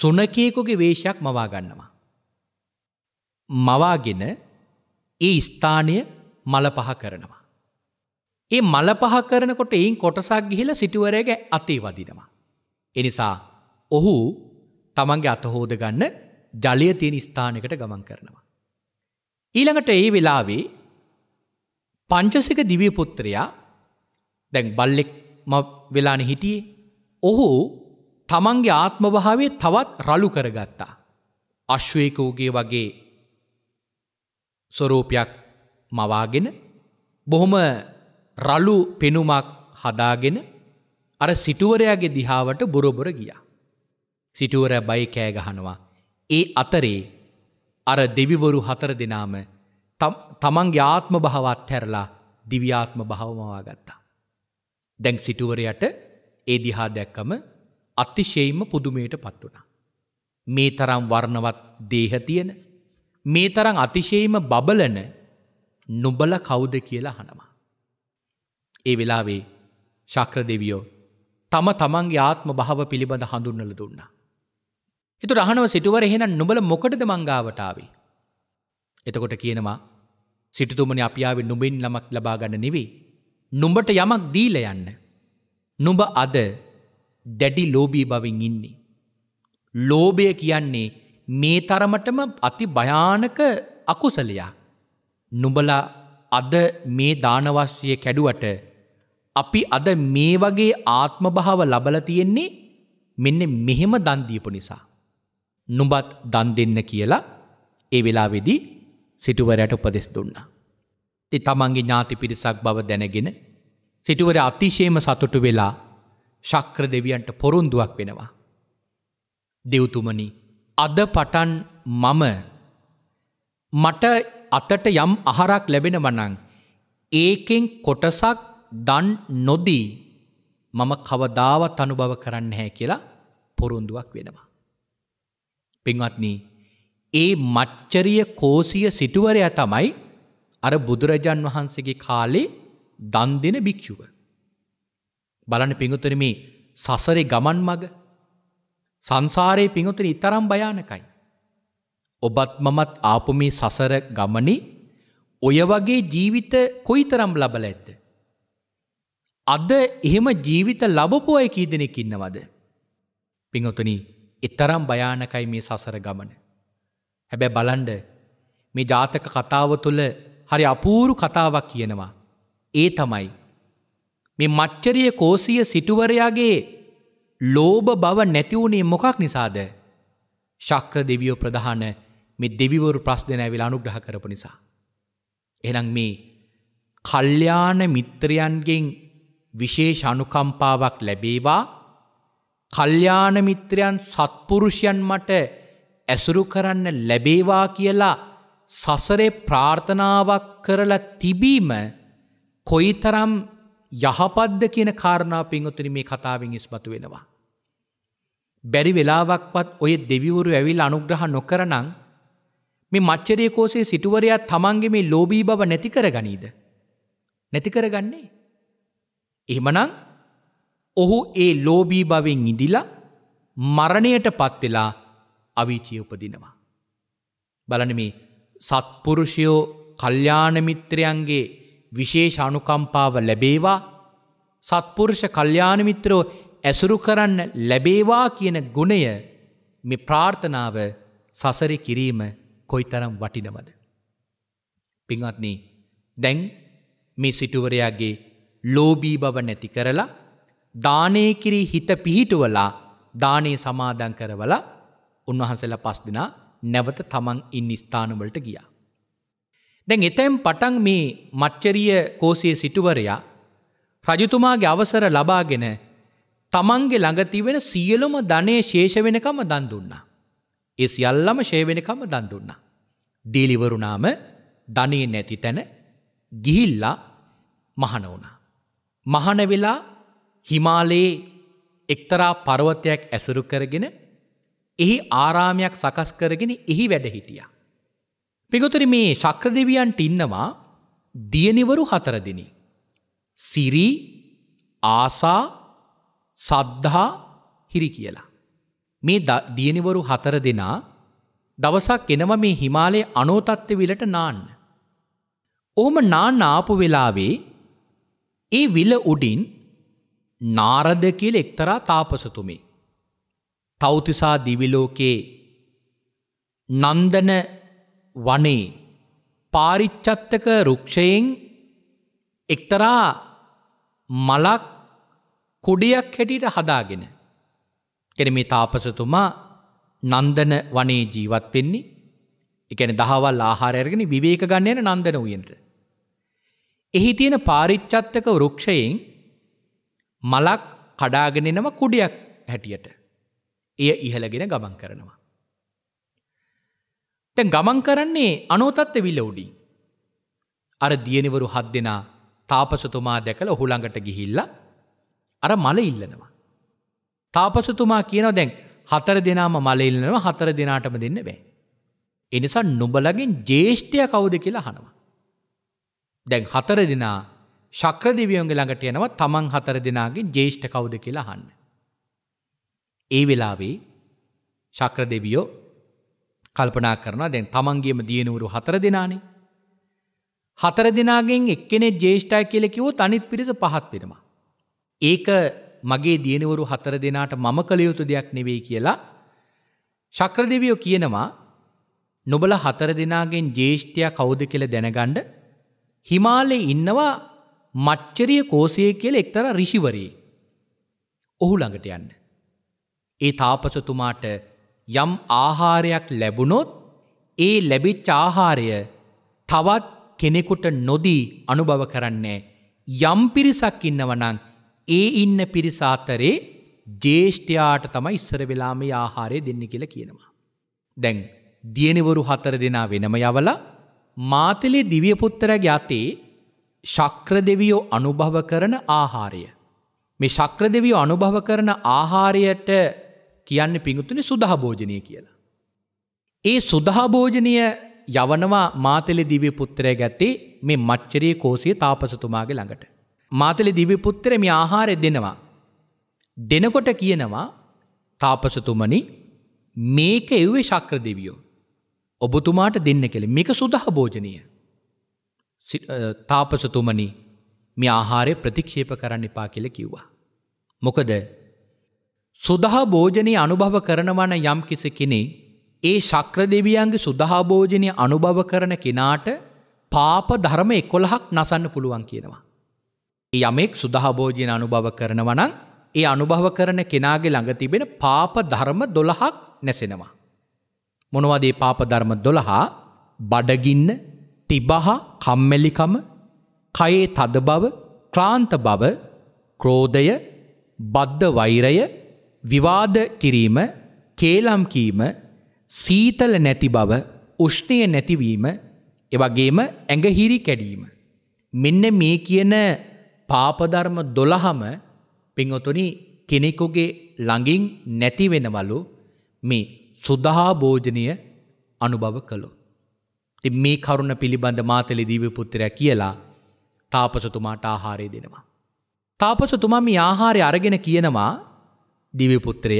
සුනකයකුගේ වේශයක් මවා ගන්නවා. මවාගෙන ඒ ස්ථානය මල පහ කරනවා. ඒ මල පහ කරනකොට එයින් කොටසක් ගිහිල සිටුවරයගේ අතේ වදිනවා. එනිසා ඔහු තමන්ගේ අතහෝදගන්න ජලය තියෙන ස්ථානකට ගමන් කරනවා. ඊළඟට ඒ වෙලාවේ පංචසික දිවිය පුත්‍රයා දැන් බල්ලෙක් වෙලාන හිටියේ ඔහු තමන්ගේ ආත්මභාවේ තවත් රලු කරගත්තා. අශ්වේකෝගේ වගේ ස්වරූපයක් මවාගෙන බොහොම රලු පෙනුමක් හදාගෙන අර සිටුවරයාගේ දිහාවට බොරොබොර ගියා. සිටුවර බයි කෑ ගහනවා. ඒ අතරේ අර දෙවිවරු හතර දෙනාම තමන්ගේ ආත්ම භාවත් හැරලා දිව්‍යාත්ම භාවමවා ගත්තා. දැන් සිටුවරයට ඒ දිහා දැක්කම අතිශයෙන්ම පුදුමයට පත් වුණා. මේ තරම් වර්ණවත් දේහ තියෙන මේ තරම් අතිශයෙන්ම බබලන නුඹල කවුද කියලා අහනවා. ඒ වෙලාවේ ශක්‍ර දෙවියෝ තම තමන්ගේ ආත්ම භාව පිළිබඳ හඳුන්නල දුන්නා. එතු රහනව සිටුවර එහෙන නොබල මොකටද මංගාවටාවේ. එතකොට කියනවා සිටතුමන අපියාව නුබෙන් ළමක් ලබාගන්න නෙවේ. නුඹට යමක් දීල යන්න. නුඹ අද දැඩි ලෝබී බවින් ඉන්නේ. ලෝභය කියන්නේ මේ තරමටම අති භයානක අකුසලයක්. නුඹලා අද මේ දානවස්්‍යය කැඩුවට අපි අද මේ වගේ ආත්ම භාව ලබල තියෙන්නේ මෙන්න මෙහෙම දන්දීපු නිසා. නුඹත් දන් දෙන්න කියලා ඒ වෙලා වෙදී සිටුවරයට උපදෙස් දුන්නා. ති තමන්ගේ ඥාති පිරිසක් බව දැනගෙන සිටුවර අතිශේම සතුටු වෙලා ශක්‍ර දෙවියන්ට පොරුන්දුවක් වෙනවා. දෙවතුමනි අද පටන් මම මට අතට යම් අහරක් ලැබෙනවනං ඒකෙන් කොටසක් දන් නොදී මම කවදාවත් අනුභව කරන්න හැ කියලා පොරුන්දුවක් වෙනවා. පින්වත්න ඒ මච්චරිය කෝසිය සිටුවරයා තමයි අර බුදුරජාන් වහන්සේගේ කාලේ දන් දෙන භික්‍ෂුව. බලන පිඟුතර මේ සසරේ ගමන් මග සංසාරයේ පිඟුතර ඉතරම් භයානකයි. ඔබත් මමත් ආපු මේ සසර ගමනේ ඔය වගේ ජීවිත කොයිතරම් ලබල ඇත්ද. අද එහෙම ජීවිත ලබපු අය කී දෙනෙක් ඉන්නවද. පිංහොතුන එතරම් භයානකයි මේ සසර ගමන. හැබැ බලන්ඩ මේ ජාතක කතාව තුළ හරි අපූරු කතාවක් කියනවා. ඒ තමයි. මේ මච්චරිය කෝසිය සිටුවරයාගේ ලෝභ බව නැතිවුණේ මොකක් නිසාද. ශක්‍ර දෙවියෝ ප්‍රධාන මේ දෙවිවරු ප්‍රස් දෙනැවිලා අනුග්‍රහ කරපු නිසා. එනම් මේ කල්්‍යාන මිත්‍රයන්ගෙන් විශේෂ අනුකම්පාවක් ලැබේවා කල්්‍යාන මිත්‍රයන් සත්පුරුෂයන් මට ඇසුරු කරන්න ලැබේවා කියලා සසරේ ප්‍රාර්ථනාවක් කරලා තිබීම කොයිතරම් යහපද්ද කියන කාරණා පින්වතුනි මේ කතාවෙන් ඉස්බතු වෙනවා. බැරි වෙලාවක්වත් ඔය දෙවිවරු ඇවිල් අනුග්‍රහ නොකරනං මේ මච්චරය කෝසේ සිටුවරයා තමන්ගේ මේ ලෝබී බව නැති කරගනීද. නැති කරගන්නේ. එහමනං ඔහු ඒ ලෝබී භවෙන් ඉදිලා මරණයට පත්වෙලා අවිචිය උපදිනවා. බලන මේ සත්පුරුෂයෝ කල්්‍යානමිත්‍රයන්ගේ විශේෂානුකම්පාව ලැබේවා සත්පුරුෂ කල්්‍යානමිත්‍රෝ ඇසුරු කරන්න ලැබේවා කියන ගුණය මෙ ප්‍රාර්ථනාව සසරි කිරීම කොයි තරම් වටිනවද. පිංහත්නේ දැන් මේ සිටුවරයාගේ ලෝබී බව නැති කරලා දානයකිරි හිත පිහිටුවලා දානයේ සමාදන් කරවලා උන්වහන්සේලා පස් දෙනා නැවත තමන් ඉන් ස්ථානවලට ගියා. දැන් එතැම් පටන් මේ මච්චරිය කෝසයේ සිටුවරයා රජතුමාගේ අවසර ලබාගෙන තමන්ගේ ළඟතිවෙන සියලුම ධනය ශේෂ වෙනකම දන් දුන්නා. ඒ සියල්ලම ශේවෙනකම දන් දුන්නා. දීලිවරුණාම ධනය නැති තැන ගිහිල්ලා මහන වුණා. මහනවෙලා හිමාලයේ එක්තරා පරවතයක් ඇසුරු කරගෙන එහි ආරාමයක් සකස් කරගෙන එහි වැඩ හිටිය. පිගොතර මේ ශක්‍ර දෙවියන්ට ඉන්නවා දියනිවරු හතරදිනි. සිරී ආසා සද්ධහා හිරි කියලා. මේ දියනිවරු හතර දෙනා දවසක් එනව මේ හිමාලේ අනෝතත්ත්ව විලට නාන්න. ඕම නාන්න ආපු වෙලාවේ ඒ විල උඩින් නාරද කියල එක්තරා තාපසතුමේ. තෞතිසා දිවිලෝකයේ නන්දන වනේ පාරිච්චත්තක රුක්ෂයෙන් එක්තරා මලක් කොඩයක් හැටියට හදාගෙන. කෙන මේ තාපසතුමා නන්දන වනේ ජීවත් වෙන්නේ එකන දහවල් ආහාරයගෙන විවේක ගන්නයන නන්දන වයෙන්ට. එහි තියෙන පාරිච්චත්තක වෘක්ෂයෙන් මලක් කඩාගෙනෙනම කුඩයක් හැටියට. එය ඉහළගෙන ගමන් කරනවා. තැන් ගමන් කරන්නේ අනෝතත්ත විල්ල උඩින්. අර දියනිවරු හත් දෙනා තාපසතුමා දැකළ හුළඟට ගිහිල්ල අර මල ඉල්ලනවා. තාපසතුමා කියනව දැන් හතර දෙනාම මල ඉල්ලනවා හතර දෙනාටම දෙන්න බෑ. එනිසා නොබලගෙන් ජේෂ්ඨය කවුද කියලා හනවා. දැන් හතර දෙනා ශක්‍රදිවියෝන්ගේ ළඟට යනවා තමන් හතර දෙනාගේ ජේෂ්ඨ කවුද කියලා අහන්න. ඒ වෙලාවේ ශක්‍රදෙවියෝ කල්පනා කරනවා දැන් තමන්ගේම දියනවරු හතර දෙනානේ. හතර දෙනාගෙන් එක්කෙනෙ ජේෂ්ඨයි කියල කිව්වොත් අනිත් පිරිස පහත් වෙනවා. ඒක මගේ දියනවරු හතර දෙනාට මම කළ යුතු දෙයක් නෙවෙයි කියලා ශක්‍රදෙවියෝ කියනවා නොබල හතර දෙනාගෙන් ජේෂ්ඨයා කවුද කියල දැනගණ්ඩ හිමාලයේ ඉන්නවා මච්චරිය කෝසය කියල එක්තර රිසිවරේ. ඔහු ළඟට යන්න. ඒ තාපසතුමාට යම් ආහාරයක් ලැබුණොත් ඒ ලැබිච්ච ආහාරය තවත් කෙනෙකුට නොදී අනුභව කරන්නේ යම් පිරිසක් ඉන්නවනං ඒ ඉන්න පිරිසාතරේ ජේෂ්ඨයාට තමයි ඉස්සර වෙලාම ආහාරය දෙන්න කියලා කියනවා. දැන් දියනෙවරු හතර දෙනා වෙනම යවලා මාතලේ දිවියපුත්තරගේ අතේ ශක්‍ර දෙවියෝ අනුභව කරන ආහාරය. මේ ශක්‍ර දෙවියෝ අනුභව කරන ආහාරයට කියන්න පිඟුතුනි සුදහභෝජනය කියලා. ඒ සුදහභෝජනය යවනවා මාතලෙ දිවිපුත්තරය ගැත්තේ මේ මච්චරයේ කෝසිය තාපසතුමාගේ ළඟට. මාතලෙ දිවිපුත්තර මේ ආහාරය දෙනවා. දෙනකොට කියනවා තාපසතුමනි මේක එව්වේ ශක්‍ර දෙවියෝ. ඔබතුමාට දෙන්න කෙළෙ මේක සුදහ භෝජනය තාපසතුමනි මේ ආහාරය ප්‍රතික්ෂේප කරන්න එපා කියල කිව්වා. මොකද සුදහා භෝජනය අනුභව කරනවන යම් කිසි කෙනෙ ඒ ශක්‍ර දෙවියන්ගේ සුදහාභෝජනය අනුභව කරන කෙනාට පාප ධර්ම එකොළහක් නසන්න පුළුවන් කියනවා. ඒ යමෙක් සුදහභෝජන අනුභව කරනවනං ඒ අනුභව කරන කෙනාගේ ළඟ තිබෙන පාප ධර්ම දොළහක් නැසෙනවා. මොනවදේ පාපධර්ම දොළහා බඩගින්න තිබහා කම්මැලිකම කයේ තද බව ක්‍රාන්ත බව ක්‍රෝධය බද්ධ වෛරය විවාද කිරීම කේලම්කීම සීතල නැති බව උෂ්ණය නැතිවීම එවගේම ඇඟහිරි කැඩීම. මෙන්න මේ කියන පාපධර්ම දොළහම පිංහොතුනි කෙනෙකුගේ ළඟින් නැතිවෙනවලු මේ සුදහා භෝජනය අනුභව කළෝ. ති මේ කරුණ පිළිබඳ මාතලි දීවපුත්තරය කියලා තාපසතුමාට ආහාරය දෙනවා. තාපසතුමා මේ ආහාරය අරගෙන කියනවා දිවිපුත්‍රය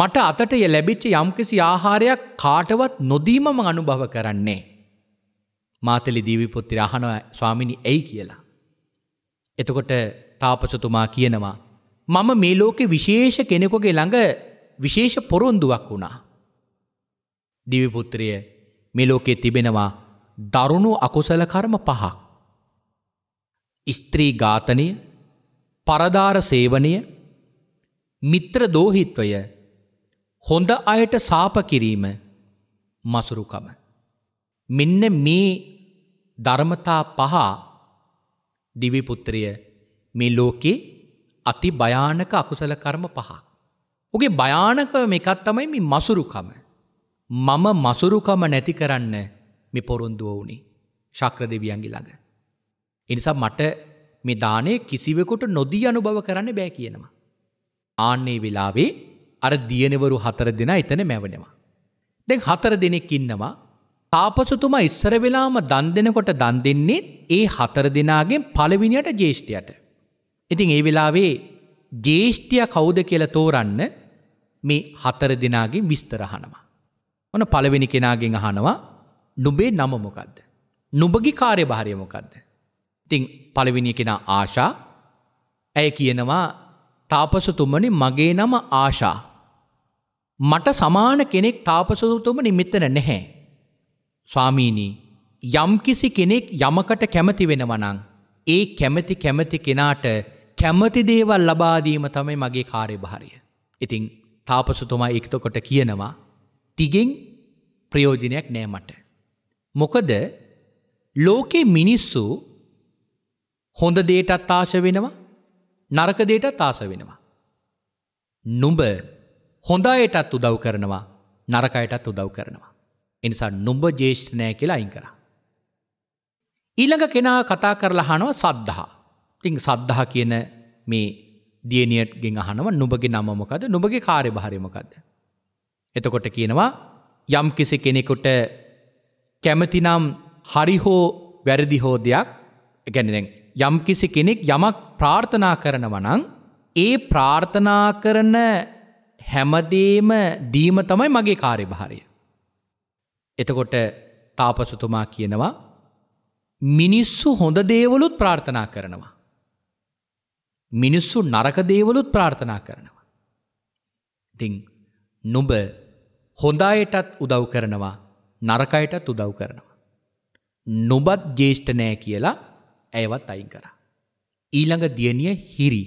මට අතටය ලැබිච්ච යම්කිසි ආහාරයක් කාටවත් නොදීමම අනුභව කරන්නේ. මාතලි දීවිපුත්තිර අහනව ස්වාමිනි ඇයි කියලා. එතකොට තාපසතුමා කියනවා. මම මේ ලෝකෙ විශේෂ කෙනෙකුගේ ළඟ විශේෂ පොරොන්දුවක් වුණා. දිවිපුත්‍රය මෙලෝකෙ තිබෙනවා දරුණු අකුසල කර්ම පහක්. ස්ත්‍රී ඝාතනය පරදාර සේවනය මිත්‍ර දෝහිත්වය හොඳ අයට සාප කිරීම මසුරුකම. මෙන්න මේ ධර්මතා පහ දිවිපුත්‍රය මේ ලෝකේ අති භයානක අකුසල කර්ම පහක්. ඔගේ භයානකම එකත් තමයි මේ මසුරුකම. මම මසුරුකම නැති කරන්න මේ පොරුන්දුව වුණේ ශක්‍ර දෙවියන්ගේ ළඟ. එනිසා මට මේ දානය කිසිවකුට නොදී අනුභව කරන්න බෑ කියනවා. ආන්නේ වෙලාවේ අර දියනෙවරු හතර දෙෙන එතන මැවනවා. දැන් හතර දෙනෙක් ඉන්නවා තාපසතුමා ඉස්සර වෙලාම දන් දෙනකොට දන් දෙන්නේ ඒ හතර දෙනාගෙන් පළවිනියට ජේෂ්ඨයට. ඉතින් ඒ වෙලාවේ ජේෂ්ඨිය කවුද කියල තෝරන්න මේ හතර දෙනාගේ විස්තරහනවා. ඕන පළවෙනි කෙනාගෙන් අහනවා නුබේ නමමොකක්ද. නුබගේ කාරය භාරයමොකක්ද. තිං පළවිනි කෙනා ආශා ඇය කියනවා තාපසතුමන මගේ නම ආශා. මට සමාන කෙනෙක් තාපසතුතුමන මෙතන නැහැ. ස්වාමීනී යම්කිසි කෙනෙක් යමකට කැමති වෙනවනං. ඒ කැමති කැමති කෙනාට කැමති දේවල් ලබාදීම තමයි මගේ කාර්ය භාරය. ඉතිං තාපසතුමා ඒක්තකොට කියනවා තිගෙන් ප්‍රයෝජනයක් නෑමට. මොකද ලෝකේ මිනිස්සු හොඳ දේටත් ආශ වෙනවා නරකදේටත් ආස වෙනවා. නුඹ හොඳ අයටත් උදව් කරනවා නරකයටත් උදව් කරනවා. එනිසා නුඹ ජේෂ්ඨනෑ කියලා අයින් කර. ඊළඟ කෙනා කතා කරලා හනවා සද්ධහා. තිං සද්ධහ කියන මේ දියනියට්ගෙන් අහනව නුබගේ නමමකද නුබගේ කාරය භාරමකක්ද. එතකොට කියනවා යම් කිසි කෙනෙකුට කැමතිනම් හරිහෝ වැරදිහෝ දෙයක් ගැනෙන යම් කිසි කෙනෙක් යමක් ප්‍රාර්ථනා කරනවනං ඒ ප්‍රාර්ථනා කරන හැමදේම දීම තමයි මගේ කාරය භාරය. එතකොට තාපසතුමා කියනවා මිනිස්සු හොඳ දේවලුත් ප්‍රාර්ථනා කරනවා. මිනිස්සු නරක දේවලුත් ප්‍රාර්ථනා කරනවා. තිං නුඹ හොඳායටත් උදව් කරනවා නරකයටත් උදව් කරනවා. නොබත් ජේෂ්ඨ නෑ කියලා ඇයවත් අයින් කර. ඊළඟ දියණිය හිරි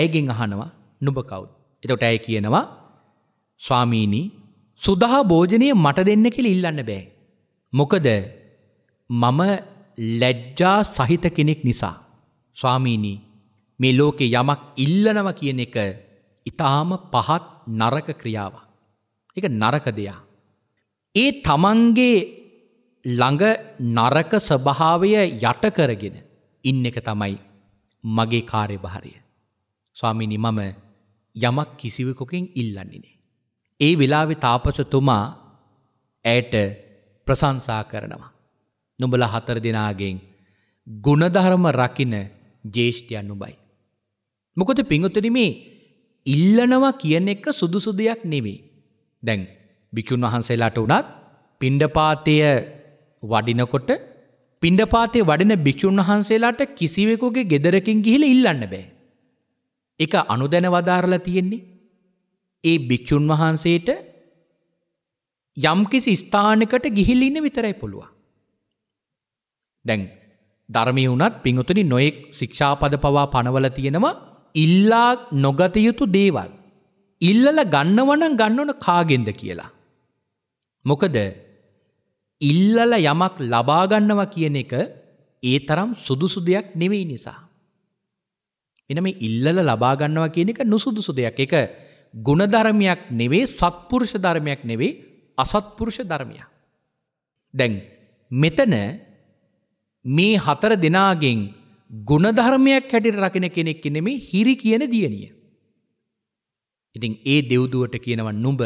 ඇයගෙන් අහනවා නුබ කවුද. එතොට ඇය කියනවා ස්වාමීණී සුදහා භෝජනය මට දෙන්න කෙල ඉල්ලන්න බෑ. මොකද මම ලැජ්ජා සහිත කෙනෙක් නිසා ස්වාමීණී මේ ලෝකෙ යමක් ඉල්ලනව කියන එක ඉතාම පහත් නරක ක්‍රියාවක්. එක නරක දෙයා. ඒ තමන්ගේ ළඟ නරක ස්වභාවය යට කරගෙන ඉන්න එක තමයි මගේ කාර්යභාරය. ස්වාමිනි මම යමක් කිසිවකොකින් ඉල්ලන්නේ ඒ වෙලාවෙ තාපසතුමා ඇයට ප්‍රසංසා කරනවා. නුඹලා හතර දෙනාගෙන් ගුණධර්ම රකින ජේෂ්ඨයන් නුබයි. මොකොද පිංගුතර මේ ඉල්ලනවා කියන එක සුදුසු දෙයක් නෙවෙයි. දැන් භික්‍ෂුන් වහන්සේලාට වනත් පිණ්ඩපාතය වඩිනකොට පිණ්ඩපාතේ වඩින භික්‍ෂුන් වහන්සේලාට කිසිවෙකුගේ ගෙදරකින් ගිහිල ඉල්ලන්න බෑ. එක අනුදැන වදාරලා තියෙන්නේ. ඒ භික්‍ෂුන් වහන්සේට යම්කිසි ස්ථානකට ගිහිල් ඉන්න විතරයි පුළුවන්. දැන් ධර්මය වුණත් පිංහතුනි නොයෙක් ශික්ෂාපද පවා පනවල තියෙනවා ඉල්ලා නොගතයුතු දේවල්. ඉල්ලල ගන්නවනම් ගන්නවන කාගෙන්ද කියලා. මොකද ඉල්ලල යමක් ලබාගන්නවා කියන එක ඒ තරම් සුදුසු දෙයක් නෙවෙයි නිසා. එනම ඉල්ලල ලබාගන්නවා කියන එක නුසුදුසු දෙයක් එක ගුණධර්මයක් නෙවේ සත්පුරුෂ ධර්මයක් නෙවේ අසත්පුරුෂ ධර්මයක්. දැන් මෙතන මේ හතර දෙනාගෙන් ගුණධර්මයක් හැටිට රකින කෙනෙක් නෙමේ හිරි කියන දියණිය. ඉතින් ඒ දෙව්දුවට කියනව නුඹ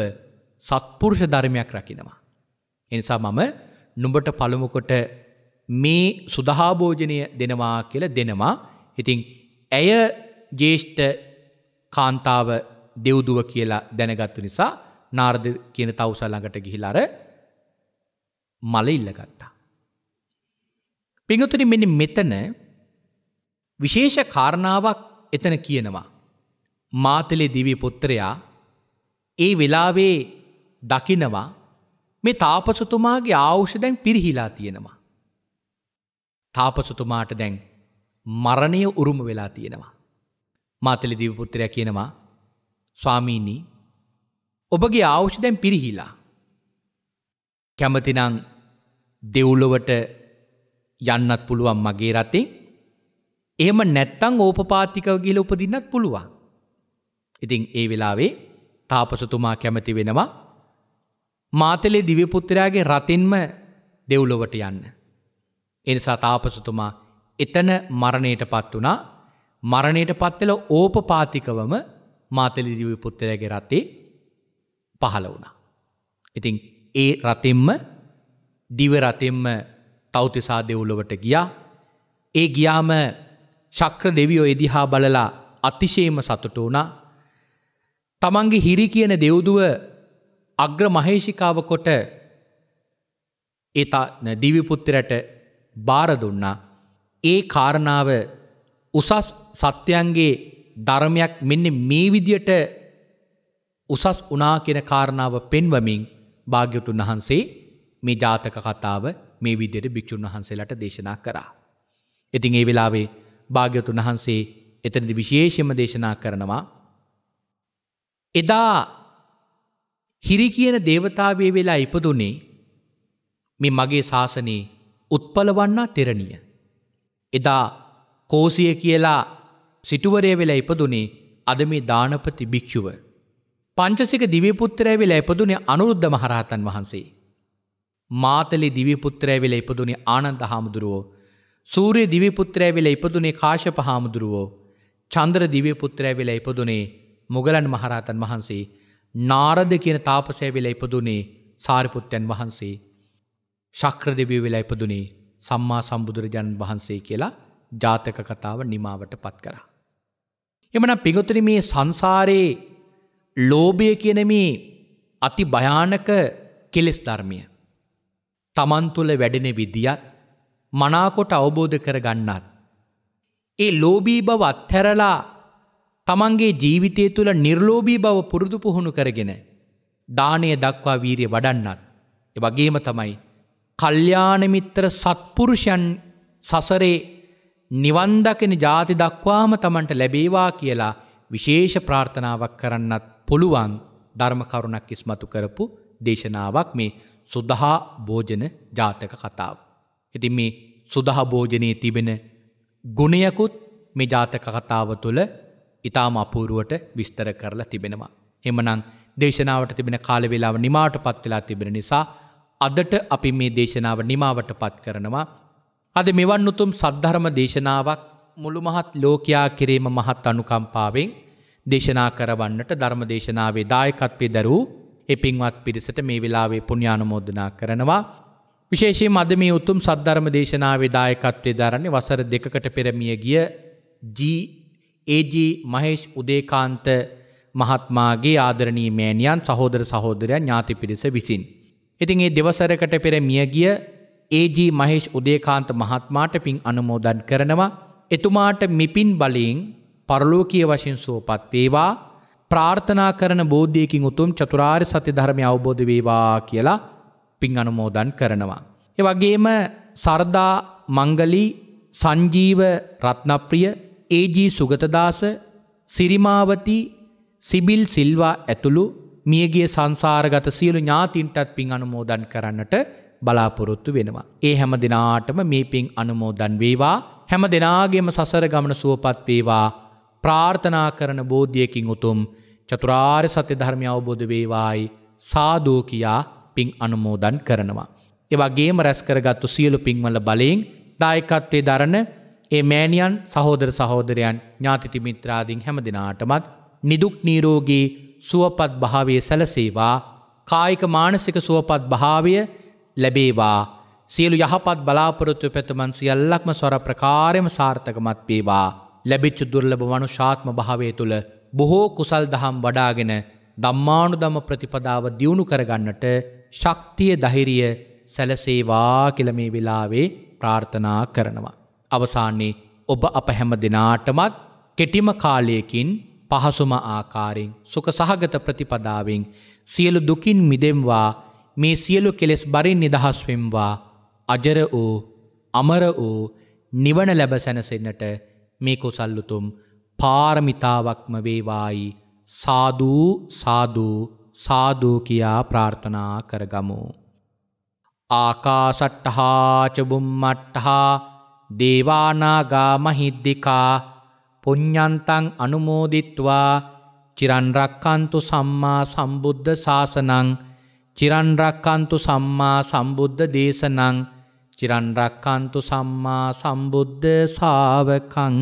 සත්පුරුෂ ධර්මයක් රකිනවා. එනිසා මම නුඹට පළමුකොට මේ සුදහාභෝජනය දෙනවා කියල දෙනවා. ඉතිං ඇය ජේෂ්ඨ කාන්තාව දෙව්දුව කියලා දැනගත්තු නිසා නාර්ධ කියන තවසල්ලඟට ගිහිලර මල ඉල්ලගත්තා. පිඟතුරි මෙනි මෙතන විශේෂ කාරණාවක් එතන කියනවා. මාතලේ දිවී පුත්‍රයා ඒ වෙලාවේ දකිනවා මේ තාපසතුමාගේ ආවුෂ දැන් පිරිහිලා තියෙනවා. තාපසතුමාට දැන් මරණය උරුම වෙලා තියෙනවා. මාතලි දිවපුත්‍රය කියනවා ස්වාමීණී ඔබගේ ආවුෂ දැන් පිරිහිලා. කැමතිනං දෙව්ලොවට යන්නත් පුළුවන් මගේ රතේ එහෙම නැත්තං ඕපපාතිකව ගිල උපදින්නත් පුළුවන්. ඉතින් ඒ වෙලාවේ තාපසතුමා කැමති වෙනවා මාතලේ දිවපුත්තරයාගේ රතින්ම දෙව්ලොවට යන්න. එනිසා තාපසතුමා එතන මරණයට පත් වනා මරණයට පත්වෙල ඕපපාතිකවම මාතලි දිවපුත්තරයාගේ රතේ පහළ වුණා. ඉතින් ඒ රතෙම්ම දිවරතෙම්ම තෞතිසා දෙව්ලොවට ගියා ඒ ගියාම ශක්‍ර දෙවියෝ එදිහා බලලා අතිශේම සතුට වුණා තමන්ගේ හිරි කියන දෙව්දුව අග්‍ර මහේෂිකාව කොට ඒතා දිවිපුත්තරට බාර දුන්නා ඒ කාරණාව උසස් සත්‍යයන්ගේ ධර්මයක් මෙන්න මේ විදියට උසස් උනා කියෙන කාරණාව පෙන්වමින් භාග්‍යතුන් වහන්සේ මේ ජාතක කතාව මේ විදියට භික්‍ෂූන් වහන්සේලට දේශනා කරා. ඉතින් ඒ වෙලාවේ භාග්‍යතුන් වහන්සේ එතනදි විශේෂම දේශනා කරනවා. එදා හිරි කියන දේවතාවේ වෙලා ඉපදුනේ මේ මගේ ශාසනයේ උත්පලවන්නා තෙරණිය. එදා කෝසිය කියලා සිටුවරය වෙලා ඉපදුනේ අද මේ දානපති භික්‍ෂුව. පංචසික දිවපුත්තරය වෙලා ඉපදුනේ අනුරුද්ධ මහරහතන් වහන්සේ. මාතලි දිවපුත්‍රය වෙලා ඉපදුනේ ආනන්ද හාමුදුරුවෝ සූරය දිවිපුත්‍රෑවෙල ඉපදුනේ කාශප හාමුදුරුවෝ චන්ද්‍ර දිවිපුත්‍රෑවෙල ඉපදුනේ මුගලන් මහරහතන් වහන්සේ නාරද කියන තාපසෑවෙල ඉපදුනේ සාරිපුත්තයන් වහන්සේ ශක්‍රදිවිය වෙලා ඉපදුනේ සම්මා සම්බුදුරජාණන් වහන්සේ කියලා ජාතක කතාව නිමාවට පත් කරා. එමන පිගොතන මේ සංසාරයේ ලෝභය කියන මේ අති භයානක කෙලෙස් ධර්මය. තමන් තුළ වැඩෙන විදිියත් මනාකොට අවබෝධ කරගන්නත්. ඒ ලෝබී බව අත්හැරලා තමන්ගේ ජීවිතය තුළ නිර්ලෝබී බව පුරුදු පුහුණු කරගෙන දානය දක්වා වීරිය වඩන්නත්. එ වගේම තමයි කල්්‍යානමිත්‍ර සත්පුරුෂයන් සසරේ නිවන්දකෙන ජාති දක්වාම තමන්ට ලැබේවා කියලා විශේෂ ප්‍රාර්ථනාවක් කරන්නත් පුළුවන් ධර්මකරුණක් ඉස්මතු කරපු දේශනාවක් මේ සුදහා භෝජන ජාතක කතාව. ඉතින් මේ සුදහභෝජනයේ තිබෙන ගුණයකුත් මේ ජාතක කතාව තුළ ඉතාම අපූරුවට විස්තර කරලා තිබෙනවා. එමනං දේශනාවට තිබෙන කාලවෙලාව නිමාවට පත්වෙලා තිබෙන නිසා අදට අපි මේ දේශනාව නිමාවට පත් කරනවා. අද මෙවන් උතුම් සද්ධර්ම දේශනාවක් මුළුමහත් ලෝකයා කිරීම මහත් අනුකම්පාවෙන් දේශනා කරවන්නට ධර්ම දේශනාවේ දායකත්වය දරූ එපින්වත් පිරිසට මේ වෙලාවේ පුුණ්‍යානමෝදනා කරනවා. විශේෂයේ මද මේ උතුම් සද්ධර්ම දේශනාවේ දායකත්වය දරන්නේ වසර දෙකකට පෙරමිය ගිය ජඒජ මහේෂ් උදේකාන්ත මහත්මාගේ ආදරණී මෑණියන් සහෝදර සහෝදරයන් ඥාති පිරිස විසින්. ඉතින් ඒ දෙවසරකට පෙර මියගිය ඒජ මහේෂ් උදේකාන්ත මහත්මාට පින් අනුමෝදන් කරනවා එතුමාට මිපින් බලින් පරලෝකය වශයෙන් සුවපත් වේවා ප්‍රාර්ථනා කරන බෝධියකින් උතුම් චතුරාර් සති ධර්මය අවබෝධ වේවා කියලා පින් අනුමෝදන් කරනවා. එවගේම සර්දා මංගලී සංජීව රත්නප්‍රිය ඒජී සුගතදාස සිරිමාවති සිබිල් සිල්වා ඇතුළු මියගේ සංසාරගත සියලු ඥාතින්ටත් පින් අනුමෝදන් කරන්නට බලාපොරොත්තු වෙනවා. ඒ හැම දෙනාටම මේ පින් අනුමෝදන් වේවා හැම දෙනාගේම සසර ගමන සුවපත් වේවා ප්‍රාර්ථනා කරන බෝධියකින් උතුම් චතුරාර් සත්‍ය ධර්මය අවබෝධ වේවායි සාදෝ කියා පින් අනුමෝදන් කරනවා. එවගේම රැස්කරගත්තු සියලු පින්වල බලයෙන් දායකත්වය දරන ඒ මෑනියන් සහෝදර සහෝදරයන් ඥාතිතිමිත්‍රාදිින් හැම දෙනාටමත් නිදුක් නීරෝගේ සුවපත් භාවය සැලසේවා කායික මානසික සුවපත් භාවය ලැබේවා සියලු යහපත් බලාපොරොත්තු පැතුමන් සියල්ලක්ම ස්වර ප්‍රකාරයම සාර්ථකමත් වේවා ලැබිච්ච දුර්ලභ වනු ශාත්ම භාවය තුළ බොහෝ කුසල් දහම් වඩාගෙන දම්මානු දම ප්‍රතිපදාව දියුණු කරගන්නට ශක්තිය දහිරිය සැලසේවා කියල මේ වෙලාවේ ප්‍රාර්ථනා කරනවා. අවසාන්නේ ඔබ අප හැම දෙනාටමත් කෙටිම කාලයකින් පහසුම ආකාරෙන් සුක සහගත ප්‍රතිපදාවෙන් සියලු දුකින් මිදෙම්වා මේ සියලු කෙලෙස් බරින් නිදහස්වෙම්වා අජර වූ අමර වූ නිවන ලැබ සැනසෙන්නට මේ කොසල්ලුතුම් පාරමිතාවක්ම වේවායි සාදූ සාදූ සාධූ කියා ප්‍රාර්ථනා කරගමු. ආකාසට්ටහාචබුම්මට්ටහා දේවානාගා මහිද්දිකා පුඤ්ඥන්තං අනුමෝදිත්වා චිරන්රක්කන්තු සම්මා සම්බුද්ධ සාසනං චිරන්රක්කන්තු සම්මා සම්බුද්ධ දේශනං චිරන්රක්කන්තු සම්මා සම්බුද්ධ සාාවකං